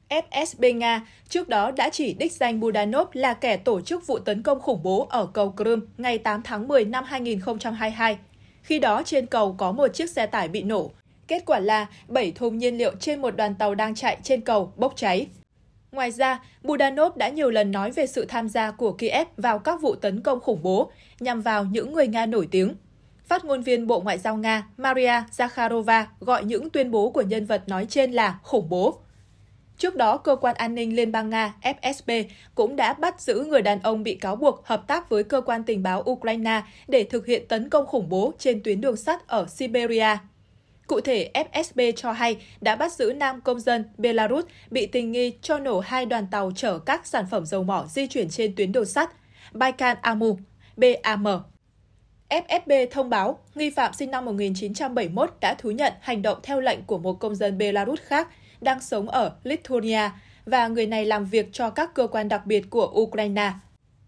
Speaker 1: FSB Nga trước đó đã chỉ đích danh Budanov là kẻ tổ chức vụ tấn công khủng bố ở cầu Crimea ngày 8 tháng 10 năm 2022. Khi đó trên cầu có một chiếc xe tải bị nổ. Kết quả là 7 thùng nhiên liệu trên một đoàn tàu đang chạy trên cầu bốc cháy. Ngoài ra, Budanov đã nhiều lần nói về sự tham gia của Kiev vào các vụ tấn công khủng bố nhằm vào những người Nga nổi tiếng. Phát ngôn viên Bộ Ngoại giao Nga Maria Zakharova gọi những tuyên bố của nhân vật nói trên là khủng bố. Trước đó, Cơ quan An ninh Liên bang Nga FSB cũng đã bắt giữ người đàn ông bị cáo buộc hợp tác với cơ quan tình báo Ukraine để thực hiện tấn công khủng bố trên tuyến đường sắt ở Siberia. Cụ thể, FSB cho hay đã bắt giữ nam công dân Belarus bị tình nghi cho nổ hai đoàn tàu chở các sản phẩm dầu mỏ di chuyển trên tuyến đường sắt Baikal Amu, BAM. FSB thông báo nghi phạm sinh năm 1971 đã thú nhận hành động theo lệnh của một công dân Belarus khác – đang sống ở Lithuania và người này làm việc cho các cơ quan đặc biệt của Ukraine.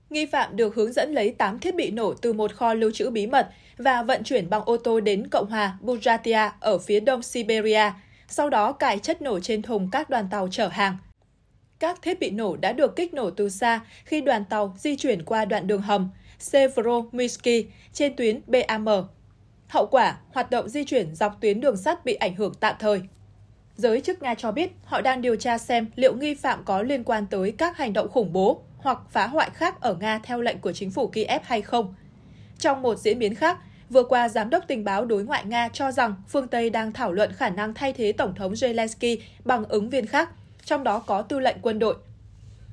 Speaker 1: Nghi phạm được hướng dẫn lấy 8 thiết bị nổ từ một kho lưu trữ bí mật và vận chuyển bằng ô tô đến Cộng hòa Buryatia ở phía đông Siberia, sau đó cài chất nổ trên thùng các đoàn tàu chở hàng. Các thiết bị nổ đã được kích nổ từ xa khi đoàn tàu di chuyển qua đoạn đường hầm Severomirsky trên tuyến BAM. Hậu quả, hoạt động di chuyển dọc tuyến đường sắt bị ảnh hưởng tạm thời. Giới chức Nga cho biết họ đang điều tra xem liệu nghi phạm có liên quan tới các hành động khủng bố hoặc phá hoại khác ở Nga theo lệnh của chính phủ Kiev hay không. Trong một diễn biến khác, vừa qua Giám đốc tình báo đối ngoại Nga cho rằng phương Tây đang thảo luận khả năng thay thế Tổng thống Zelensky bằng ứng viên khác, trong đó có tư lệnh quân đội.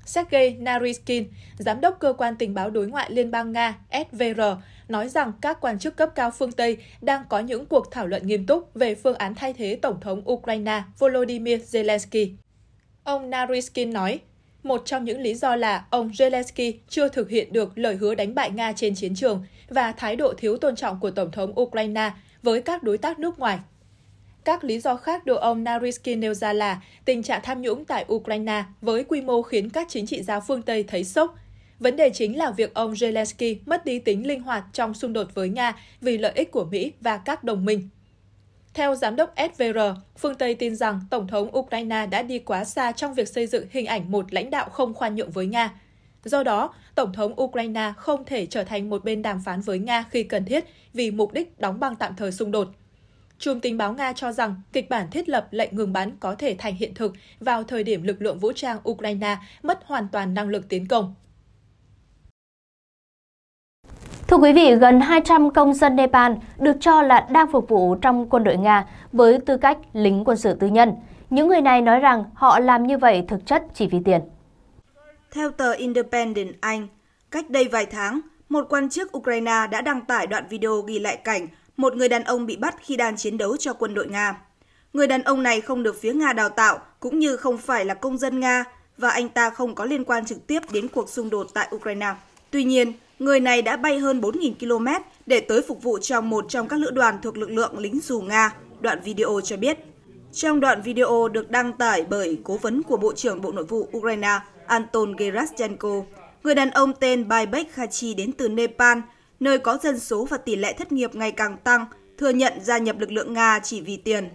Speaker 1: Sergei Naryshkin, giám đốc cơ quan tình báo đối ngoại Liên bang Nga SVR, nói rằng các quan chức cấp cao phương Tây đang có những cuộc thảo luận nghiêm túc về phương án thay thế Tổng thống Ukraine Volodymyr Zelensky. Ông Naryshkin nói, một trong những lý do là ông Zelensky chưa thực hiện được lời hứa đánh bại Nga trên chiến trường và thái độ thiếu tôn trọng của Tổng thống Ukraine với các đối tác nước ngoài. Các lý do khác được ông Naryshkin nêu ra là tình trạng tham nhũng tại Ukraine với quy mô khiến các chính trị gia phương Tây thấy sốc – Vấn đề chính là việc ông Zelensky mất đi tính linh hoạt trong xung đột với Nga vì lợi ích của Mỹ và các đồng minh. Theo giám đốc SVR, phương Tây tin rằng Tổng thống Ukraine đã đi quá xa trong việc xây dựng hình ảnh một lãnh đạo không khoan nhượng với Nga. Do đó, Tổng thống Ukraine không thể trở thành một bên đàm phán với Nga khi cần thiết vì mục đích đóng băng tạm thời xung đột. Trung tình báo Nga cho rằng kịch bản thiết lập lệnh ngừng bắn có thể thành hiện thực vào thời điểm lực lượng vũ trang Ukraine mất hoàn toàn năng lực tiến công.
Speaker 2: Thưa quý vị, gần 200 công dân Nepal được cho là đang phục vụ trong quân đội Nga với tư cách lính quân sự tư nhân. Những người này nói rằng họ làm như vậy thực chất chỉ vì tiền.
Speaker 5: Theo tờ Independent Anh, cách đây vài tháng, một quan chức Ukraine đã đăng tải đoạn video ghi lại cảnh một người đàn ông bị bắt khi đang chiến đấu cho quân đội Nga. Người đàn ông này không được phía Nga đào tạo cũng như không phải là công dân Nga và anh ta không có liên quan trực tiếp đến cuộc xung đột tại Ukraine. Tuy nhiên, Người này đã bay hơn 4.000 km để tới phục vụ cho một trong các lữ đoàn thuộc lực lượng lính dù Nga, đoạn video cho biết. Trong đoạn video được đăng tải bởi cố vấn của Bộ trưởng Bộ Nội vụ Ukraine Anton Geraschenko, người đàn ông tên Baibek Khachi đến từ Nepal, nơi có dân số và tỷ lệ thất nghiệp ngày càng tăng, thừa nhận gia nhập lực lượng Nga chỉ vì tiền.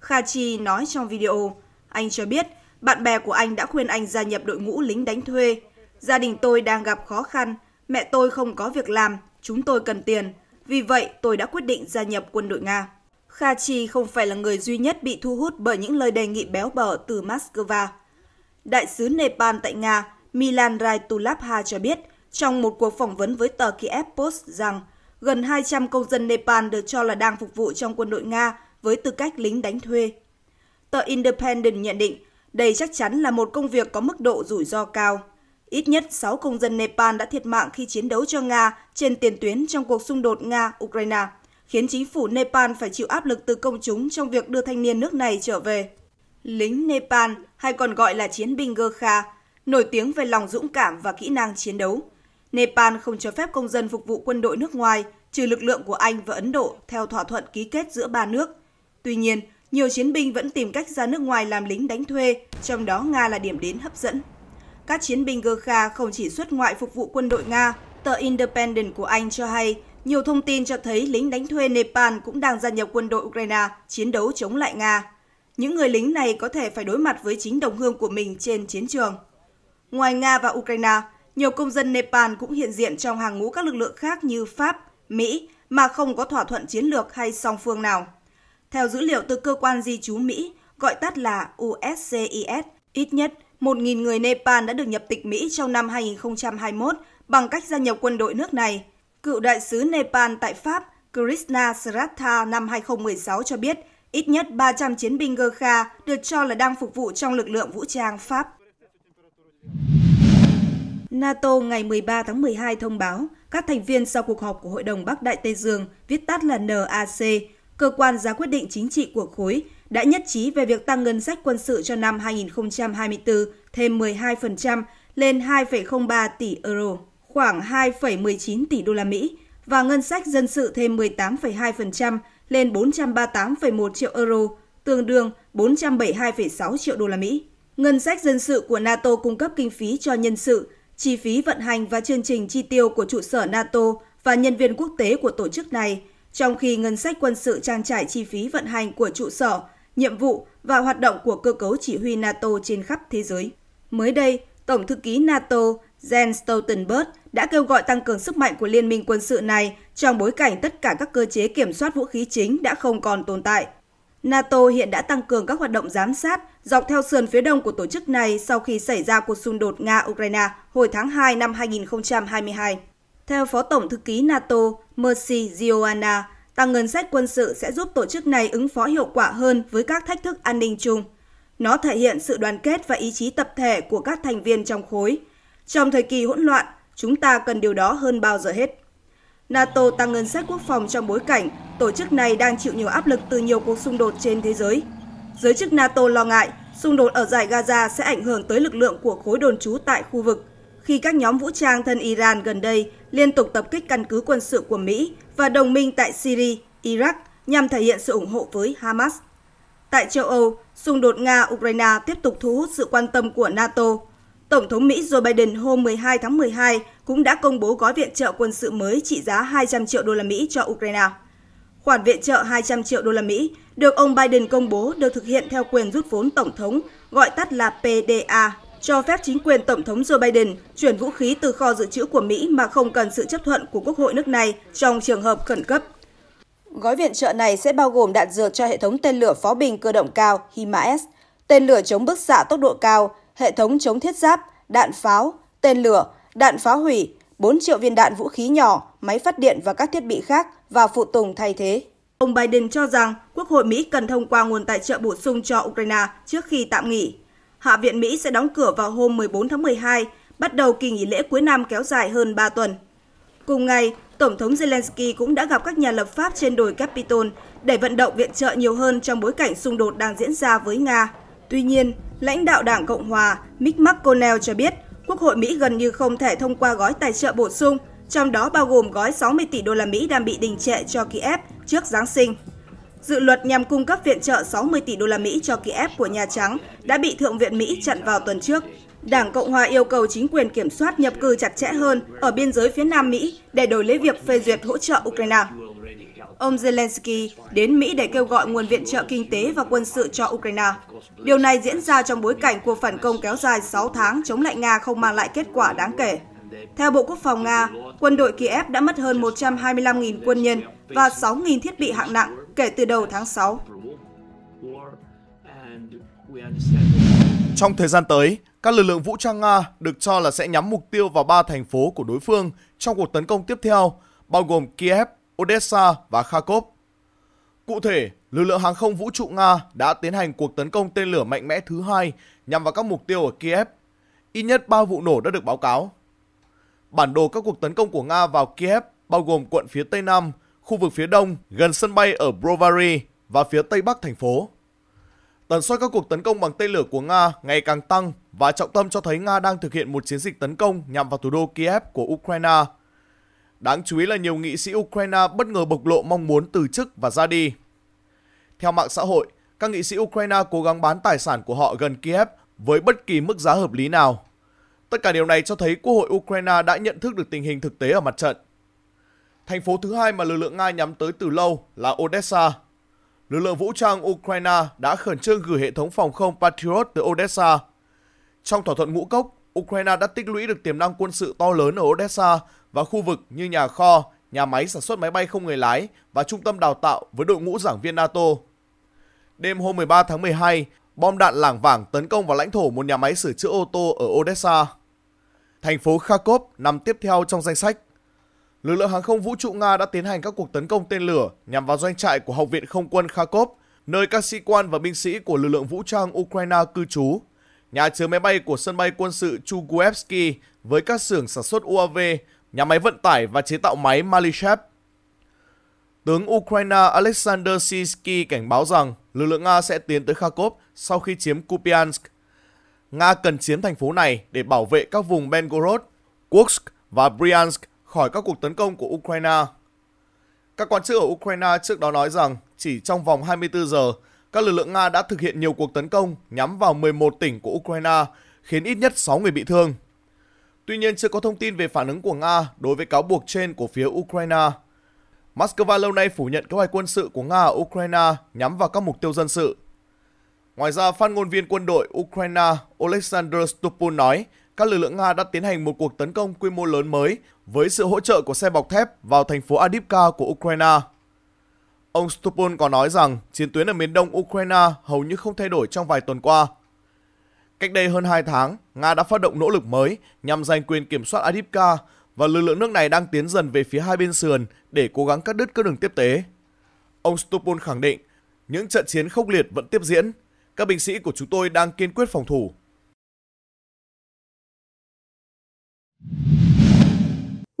Speaker 5: Khachi nói trong video, anh cho biết bạn bè của anh đã khuyên anh gia nhập đội ngũ lính đánh thuê. Gia đình tôi đang gặp khó khăn, Mẹ tôi không có việc làm, chúng tôi cần tiền. Vì vậy, tôi đã quyết định gia nhập quân đội Nga. kha chi không phải là người duy nhất bị thu hút bởi những lời đề nghị béo bở từ Moscow. Đại sứ Nepal tại Nga, Milan Raitulabha cho biết trong một cuộc phỏng vấn với tờ Kiev Post rằng gần 200 công dân Nepal được cho là đang phục vụ trong quân đội Nga với tư cách lính đánh thuê. Tờ Independent nhận định đây chắc chắn là một công việc có mức độ rủi ro cao. Ít nhất 6 công dân Nepal đã thiệt mạng khi chiến đấu cho Nga trên tiền tuyến trong cuộc xung đột Nga-Ukraine, khiến chính phủ Nepal phải chịu áp lực từ công chúng trong việc đưa thanh niên nước này trở về. Lính Nepal, hay còn gọi là chiến binh Gurkha, nổi tiếng về lòng dũng cảm và kỹ năng chiến đấu. Nepal không cho phép công dân phục vụ quân đội nước ngoài, trừ lực lượng của Anh và Ấn Độ theo thỏa thuận ký kết giữa ba nước. Tuy nhiên, nhiều chiến binh vẫn tìm cách ra nước ngoài làm lính đánh thuê, trong đó Nga là điểm đến hấp dẫn. Các chiến binh Gakha không chỉ xuất ngoại phục vụ quân đội Nga, tờ Independent của Anh cho hay nhiều thông tin cho thấy lính đánh thuê Nepal cũng đang gia nhập quân đội Ukraine chiến đấu chống lại Nga. Những người lính này có thể phải đối mặt với chính đồng hương của mình trên chiến trường. Ngoài Nga và Ukraine, nhiều công dân Nepal cũng hiện diện trong hàng ngũ các lực lượng khác như Pháp, Mỹ mà không có thỏa thuận chiến lược hay song phương nào. Theo dữ liệu từ cơ quan di trú Mỹ, gọi tắt là USCIS, ít nhất 1.000 người Nepal đã được nhập tịch Mỹ trong năm 2021 bằng cách gia nhập quân đội nước này. Cựu đại sứ Nepal tại Pháp Krishna Sratha năm 2016 cho biết ít nhất 300 chiến binh Gurkha được cho là đang phục vụ trong lực lượng vũ trang Pháp. NATO ngày 13 tháng 12 thông báo các thành viên sau cuộc họp của Hội đồng Bắc Đại Tây Dương, viết tắt là NAC, cơ quan ra quyết định chính trị của khối, đã nhất trí về việc tăng ngân sách quân sự cho năm 2024 thêm 12% lên 2,03 tỷ euro, khoảng 2,19 tỷ đô la Mỹ và ngân sách dân sự thêm 18,2% lên 438,1 triệu euro, tương đương 472,6 triệu đô la Mỹ. Ngân sách dân sự của NATO cung cấp kinh phí cho nhân sự, chi phí vận hành và chương trình chi tiêu của trụ sở NATO và nhân viên quốc tế của tổ chức này, trong khi ngân sách quân sự trang trải chi phí vận hành của trụ sở nhiệm vụ và hoạt động của cơ cấu chỉ huy NATO trên khắp thế giới. Mới đây, Tổng thư ký NATO Jens Stoltenberg đã kêu gọi tăng cường sức mạnh của liên minh quân sự này trong bối cảnh tất cả các cơ chế kiểm soát vũ khí chính đã không còn tồn tại. NATO hiện đã tăng cường các hoạt động giám sát dọc theo sườn phía đông của tổ chức này sau khi xảy ra cuộc xung đột Nga-Ukraine hồi tháng 2 năm 2022. Theo Phó Tổng Thư ký NATO Mercy Gioana, Tăng ngân sách quân sự sẽ giúp tổ chức này ứng phó hiệu quả hơn với các thách thức an ninh chung. Nó thể hiện sự đoàn kết và ý chí tập thể của các thành viên trong khối. Trong thời kỳ hỗn loạn, chúng ta cần điều đó hơn bao giờ hết. NATO tăng ngân sách quốc phòng trong bối cảnh tổ chức này đang chịu nhiều áp lực từ nhiều cuộc xung đột trên thế giới. Giới chức NATO lo ngại xung đột ở giải Gaza sẽ ảnh hưởng tới lực lượng của khối đồn trú tại khu vực, khi các nhóm vũ trang thân Iran gần đây liên tục tập kích căn cứ quân sự của Mỹ và đồng minh tại Syria, Iraq nhằm thể hiện sự ủng hộ với Hamas. Tại châu Âu, xung đột Nga-Ukraine tiếp tục thu hút sự quan tâm của NATO. Tổng thống Mỹ Joe Biden hôm 12 tháng 12 cũng đã công bố gói viện trợ quân sự mới trị giá 200 triệu đô la Mỹ cho Ukraine. Khoản viện trợ 200 triệu đô la Mỹ được ông Biden công bố được thực hiện theo quyền rút vốn tổng thống, gọi tắt là PDA cho phép chính quyền Tổng thống Joe Biden chuyển vũ khí từ kho dự trữ của Mỹ mà không cần sự chấp thuận của Quốc hội nước này trong trường hợp khẩn cấp. Gói viện trợ này sẽ bao gồm đạn dược cho hệ thống tên lửa pháo binh cơ động cao HIMARS, tên lửa chống bức xạ tốc độ cao, hệ thống chống thiết giáp, đạn pháo, tên lửa, đạn phá hủy, 4 triệu viên đạn vũ khí nhỏ, máy phát điện và các thiết bị khác và phụ tùng thay thế. Ông Biden cho rằng Quốc hội Mỹ cần thông qua nguồn tài trợ bổ sung cho Ukraine trước khi tạm nghỉ Hạ viện Mỹ sẽ đóng cửa vào hôm 14 tháng 12, bắt đầu kỳ nghỉ lễ cuối năm kéo dài hơn 3 tuần. Cùng ngày, Tổng thống Zelensky cũng đã gặp các nhà lập pháp trên đồi Capitol để vận động viện trợ nhiều hơn trong bối cảnh xung đột đang diễn ra với Nga. Tuy nhiên, lãnh đạo Đảng Cộng Hòa Mitch McConnell cho biết Quốc hội Mỹ gần như không thể thông qua gói tài trợ bổ sung, trong đó bao gồm gói 60 tỷ đô la Mỹ đang bị đình trệ cho Kiev trước Giáng sinh. Dự luật nhằm cung cấp viện trợ 60 tỷ đô la Mỹ cho Kiev của Nhà Trắng đã bị Thượng viện Mỹ chặn vào tuần trước. Đảng Cộng hòa yêu cầu chính quyền kiểm soát nhập cư chặt chẽ hơn ở biên giới phía Nam Mỹ để đổi lấy việc phê duyệt hỗ trợ Ukraine. Ông Zelensky đến Mỹ để kêu gọi nguồn viện trợ kinh tế và quân sự cho Ukraine. Điều này diễn ra trong bối cảnh cuộc phản công kéo dài 6 tháng chống lại Nga không mang lại kết quả đáng kể. Theo Bộ Quốc phòng Nga, quân đội Kiev đã mất hơn 125.000 quân nhân và 6.000 thiết bị hạng nặng kể từ đầu tháng 6.
Speaker 4: Trong thời gian tới, các lực lượng vũ trang Nga được cho là sẽ nhắm mục tiêu vào ba thành phố của đối phương trong cuộc tấn công tiếp theo, bao gồm Kiev, Odessa và Kharkov. Cụ thể, lực lượng hàng không vũ trụ Nga đã tiến hành cuộc tấn công tên lửa mạnh mẽ thứ hai nhằm vào các mục tiêu ở Kiev. Ít nhất 3 vụ nổ đã được báo cáo. Bản đồ các cuộc tấn công của Nga vào Kiev bao gồm quận phía Tây Nam, khu vực phía đông gần sân bay ở Brovary và phía tây bắc thành phố. Tần suất các cuộc tấn công bằng tên lửa của Nga ngày càng tăng và trọng tâm cho thấy Nga đang thực hiện một chiến dịch tấn công nhằm vào thủ đô Kiev của Ukraine. Đáng chú ý là nhiều nghị sĩ Ukraine bất ngờ bộc lộ mong muốn từ chức và ra đi. Theo mạng xã hội, các nghị sĩ Ukraine cố gắng bán tài sản của họ gần Kiev với bất kỳ mức giá hợp lý nào. Tất cả điều này cho thấy Quốc hội Ukraine đã nhận thức được tình hình thực tế ở mặt trận Thành phố thứ hai mà lực lượng Nga nhắm tới từ lâu là Odessa. Lực lượng vũ trang Ukraine đã khẩn trương gửi hệ thống phòng không Patriot tới Odessa. Trong thỏa thuận ngũ cốc, Ukraine đã tích lũy được tiềm năng quân sự to lớn ở Odessa và khu vực như nhà kho, nhà máy sản xuất máy bay không người lái và trung tâm đào tạo với đội ngũ giảng viên NATO. Đêm hôm 13 tháng 12, bom đạn lảng vảng tấn công vào lãnh thổ một nhà máy sửa chữa ô tô ở Odessa. Thành phố Kharkov nằm tiếp theo trong danh sách lực lượng hàng không vũ trụ Nga đã tiến hành các cuộc tấn công tên lửa nhằm vào doanh trại của Học viện Không quân Kharkov, nơi các sĩ quan và binh sĩ của lực lượng vũ trang Ukraine cư trú, nhà chứa máy bay của sân bay quân sự Chuguevsky với các xưởng sản xuất UAV, nhà máy vận tải và chế tạo máy Malyshev. Tướng Ukraine Alexander Sisky cảnh báo rằng lực lượng Nga sẽ tiến tới Kharkov sau khi chiếm Kupiansk. Nga cần chiếm thành phố này để bảo vệ các vùng Belgorod, Kursk và Bryansk khỏi các cuộc tấn công của Ukraine. Các quan chức ở Ukraine trước đó nói rằng chỉ trong vòng 24 giờ, các lực lượng Nga đã thực hiện nhiều cuộc tấn công nhắm vào 11 tỉnh của Ukraine, khiến ít nhất 6 người bị thương. Tuy nhiên, chưa có thông tin về phản ứng của Nga đối với cáo buộc trên của phía Ukraine. Moscow lâu nay phủ nhận kế hoạch quân sự của Nga ở Ukraine nhắm vào các mục tiêu dân sự. Ngoài ra, phát ngôn viên quân đội Ukraine Oleksandr Stupul nói các lực lượng Nga đã tiến hành một cuộc tấn công quy mô lớn mới với sự hỗ trợ của xe bọc thép vào thành phố Adivka của Ukraine. Ông Stupol còn nói rằng chiến tuyến ở miền đông Ukraine hầu như không thay đổi trong vài tuần qua. Cách đây hơn 2 tháng, Nga đã phát động nỗ lực mới nhằm giành quyền kiểm soát Adivka và lực lượng nước này đang tiến dần về phía hai bên sườn để cố gắng cắt đứt các đường tiếp tế. Ông Stupol khẳng định, những trận chiến khốc liệt vẫn tiếp diễn, các binh sĩ của chúng tôi đang kiên quyết phòng thủ.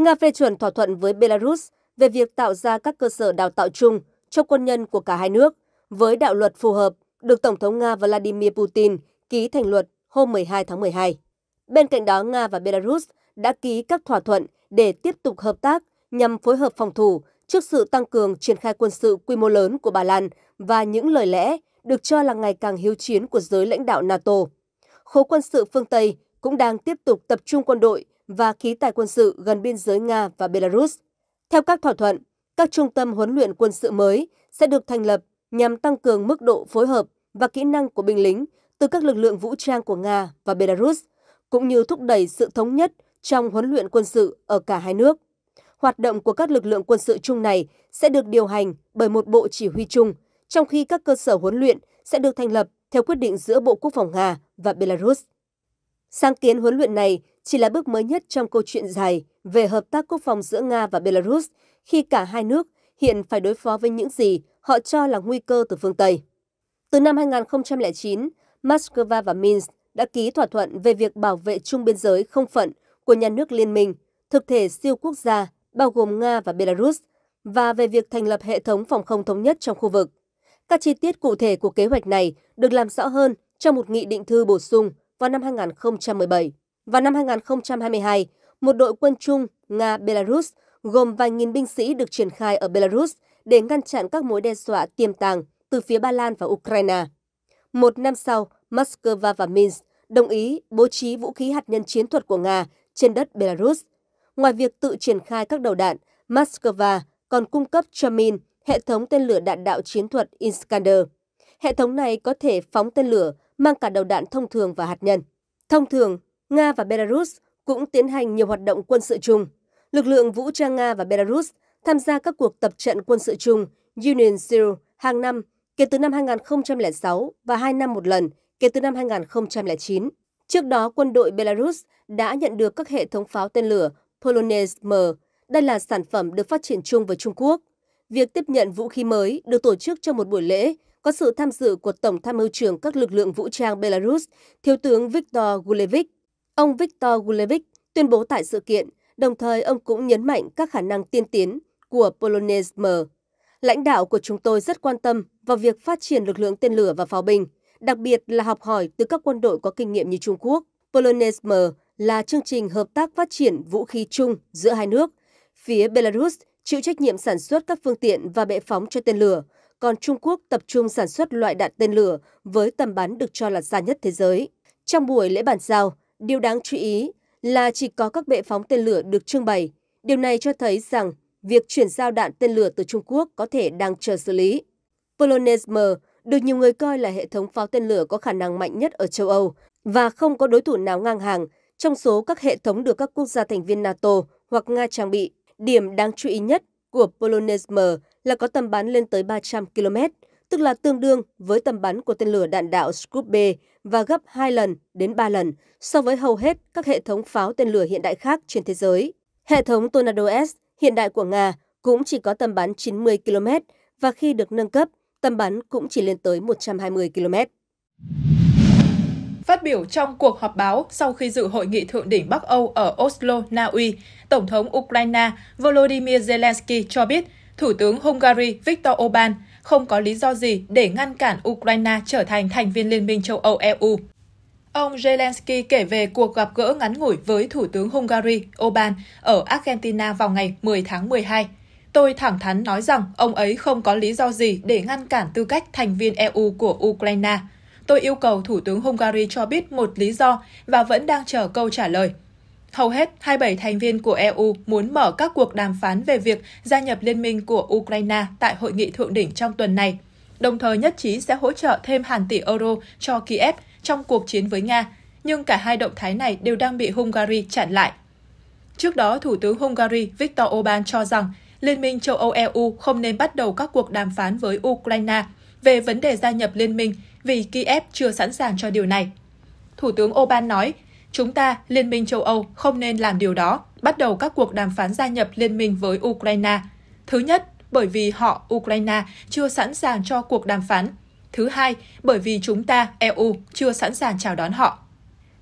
Speaker 6: Nga phê chuẩn thỏa thuận với Belarus về việc tạo ra các cơ sở đào tạo chung cho quân nhân của cả hai nước với đạo luật phù hợp được Tổng thống Nga Vladimir Putin ký thành luật hôm 12 tháng 12. Bên cạnh đó, Nga và Belarus đã ký các thỏa thuận để tiếp tục hợp tác nhằm phối hợp phòng thủ trước sự tăng cường triển khai quân sự quy mô lớn của Ba Lan và những lời lẽ được cho là ngày càng hiếu chiến của giới lãnh đạo NATO. Khối quân sự phương Tây cũng đang tiếp tục tập trung quân đội và khí tài quân sự gần biên giới Nga và Belarus. Theo các thỏa thuận, các trung tâm huấn luyện quân sự mới sẽ được thành lập nhằm tăng cường mức độ phối hợp và kỹ năng của binh lính từ các lực lượng vũ trang của Nga và Belarus, cũng như thúc đẩy sự thống nhất trong huấn luyện quân sự ở cả hai nước. Hoạt động của các lực lượng quân sự chung này sẽ được điều hành bởi một bộ chỉ huy chung, trong khi các cơ sở huấn luyện sẽ được thành lập theo quyết định giữa Bộ Quốc phòng Nga và Belarus. Sáng kiến huấn luyện này chỉ là bước mới nhất trong câu chuyện dài về hợp tác quốc phòng giữa Nga và Belarus khi cả hai nước hiện phải đối phó với những gì họ cho là nguy cơ từ phương Tây. Từ năm 2009, Moscow và Minsk đã ký thỏa thuận về việc bảo vệ chung biên giới không phận của nhà nước liên minh, thực thể siêu quốc gia bao gồm Nga và Belarus và về việc thành lập hệ thống phòng không thống nhất trong khu vực. Các chi tiết cụ thể của kế hoạch này được làm rõ hơn trong một nghị định thư bổ sung vào năm 2017 và năm 2022, một đội quân chung Nga-Belarus gồm vài nghìn binh sĩ được triển khai ở Belarus để ngăn chặn các mối đe dọa tiềm tàng từ phía Ba Lan và Ukraine. Một năm sau, Moscow và Minsk đồng ý bố trí vũ khí hạt nhân chiến thuật của Nga trên đất Belarus. Ngoài việc tự triển khai các đầu đạn, Moscow còn cung cấp cho Minsk hệ thống tên lửa đạn đạo chiến thuật Iskander. Hệ thống này có thể phóng tên lửa mang cả đầu đạn thông thường và hạt nhân. Thông thường, Nga và Belarus cũng tiến hành nhiều hoạt động quân sự chung. Lực lượng vũ trang Nga và Belarus tham gia các cuộc tập trận quân sự chung Union Seal hàng năm kể từ năm 2006 và 2 năm một lần kể từ năm 2009. Trước đó, quân đội Belarus đã nhận được các hệ thống pháo tên lửa Polones M. Đây là sản phẩm được phát triển chung với Trung Quốc. Việc tiếp nhận vũ khí mới được tổ chức trong một buổi lễ có sự tham dự của Tổng tham mưu trưởng các lực lượng vũ trang Belarus, Thiếu tướng Viktor Gulevich. Ông Viktor Gulevich tuyên bố tại sự kiện, đồng thời ông cũng nhấn mạnh các khả năng tiên tiến của Polones Lãnh đạo của chúng tôi rất quan tâm vào việc phát triển lực lượng tên lửa và pháo binh, đặc biệt là học hỏi từ các quân đội có kinh nghiệm như Trung Quốc. Polones là chương trình hợp tác phát triển vũ khí chung giữa hai nước. Phía Belarus chịu trách nhiệm sản xuất các phương tiện và bệ phóng cho tên lửa, còn Trung Quốc tập trung sản xuất loại đạn tên lửa với tầm bắn được cho là xa nhất thế giới. Trong buổi lễ bàn giao, điều đáng chú ý là chỉ có các bệ phóng tên lửa được trưng bày. Điều này cho thấy rằng việc chuyển giao đạn tên lửa từ Trung Quốc có thể đang chờ xử lý. Polones M được nhiều người coi là hệ thống pháo tên lửa có khả năng mạnh nhất ở châu Âu và không có đối thủ nào ngang hàng trong số các hệ thống được các quốc gia thành viên NATO hoặc Nga trang bị. Điểm đáng chú ý nhất của Polones M là có tầm bắn lên tới 300 km, tức là tương đương với tầm bắn của tên lửa đạn đạo Scud B và gấp 2 lần đến 3 lần so với hầu hết các hệ thống pháo tên lửa hiện đại khác trên thế giới. Hệ thống Tornado S hiện đại của Nga cũng chỉ có tầm bắn 90 km và khi được nâng cấp, tầm bắn
Speaker 1: cũng chỉ lên tới 120 km. Phát biểu trong cuộc họp báo sau khi dự hội nghị thượng đỉnh Bắc Âu ở Oslo, Na Uy, Tổng thống Ukraine Volodymyr Zelensky cho biết Thủ tướng Hungary Viktor Orbán không có lý do gì để ngăn cản Ukraine trở thành thành viên Liên minh châu Âu EU. Ông Zelensky kể về cuộc gặp gỡ ngắn ngủi với Thủ tướng Hungary Orbán ở Argentina vào ngày 10 tháng 12. Tôi thẳng thắn nói rằng ông ấy không có lý do gì để ngăn cản tư cách thành viên EU của Ukraine. Tôi yêu cầu Thủ tướng Hungary cho biết một lý do và vẫn đang chờ câu trả lời. Hầu hết 27 thành viên của EU muốn mở các cuộc đàm phán về việc gia nhập liên minh của Ukraine tại hội nghị thượng đỉnh trong tuần này, đồng thời nhất trí sẽ hỗ trợ thêm hàng tỷ euro cho Kiev trong cuộc chiến với Nga, nhưng cả hai động thái này đều đang bị Hungary chặn lại. Trước đó, Thủ tướng Hungary Viktor Orbán cho rằng Liên minh châu Âu-EU không nên bắt đầu các cuộc đàm phán với Ukraine về vấn đề gia nhập liên minh vì Kiev chưa sẵn sàng cho điều này. Thủ tướng Orbán nói Chúng ta, Liên minh châu Âu, không nên làm điều đó, bắt đầu các cuộc đàm phán gia nhập liên minh với Ukraine. Thứ nhất, bởi vì họ, Ukraine, chưa sẵn sàng cho cuộc đàm phán. Thứ hai, bởi vì chúng ta, EU, chưa sẵn sàng chào đón họ.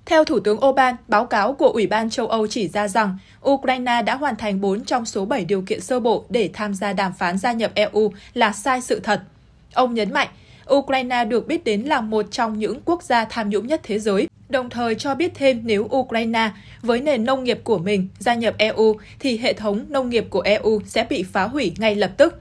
Speaker 1: Theo Thủ tướng oban báo cáo của Ủy ban châu Âu chỉ ra rằng Ukraine đã hoàn thành 4 trong số 7 điều kiện sơ bộ để tham gia đàm phán gia nhập EU là sai sự thật. Ông nhấn mạnh, Ukraine được biết đến là một trong những quốc gia tham nhũng nhất thế giới đồng thời cho biết thêm nếu Ukraine với nền nông nghiệp của mình gia nhập EU thì hệ thống nông nghiệp của EU sẽ bị phá hủy ngay lập tức.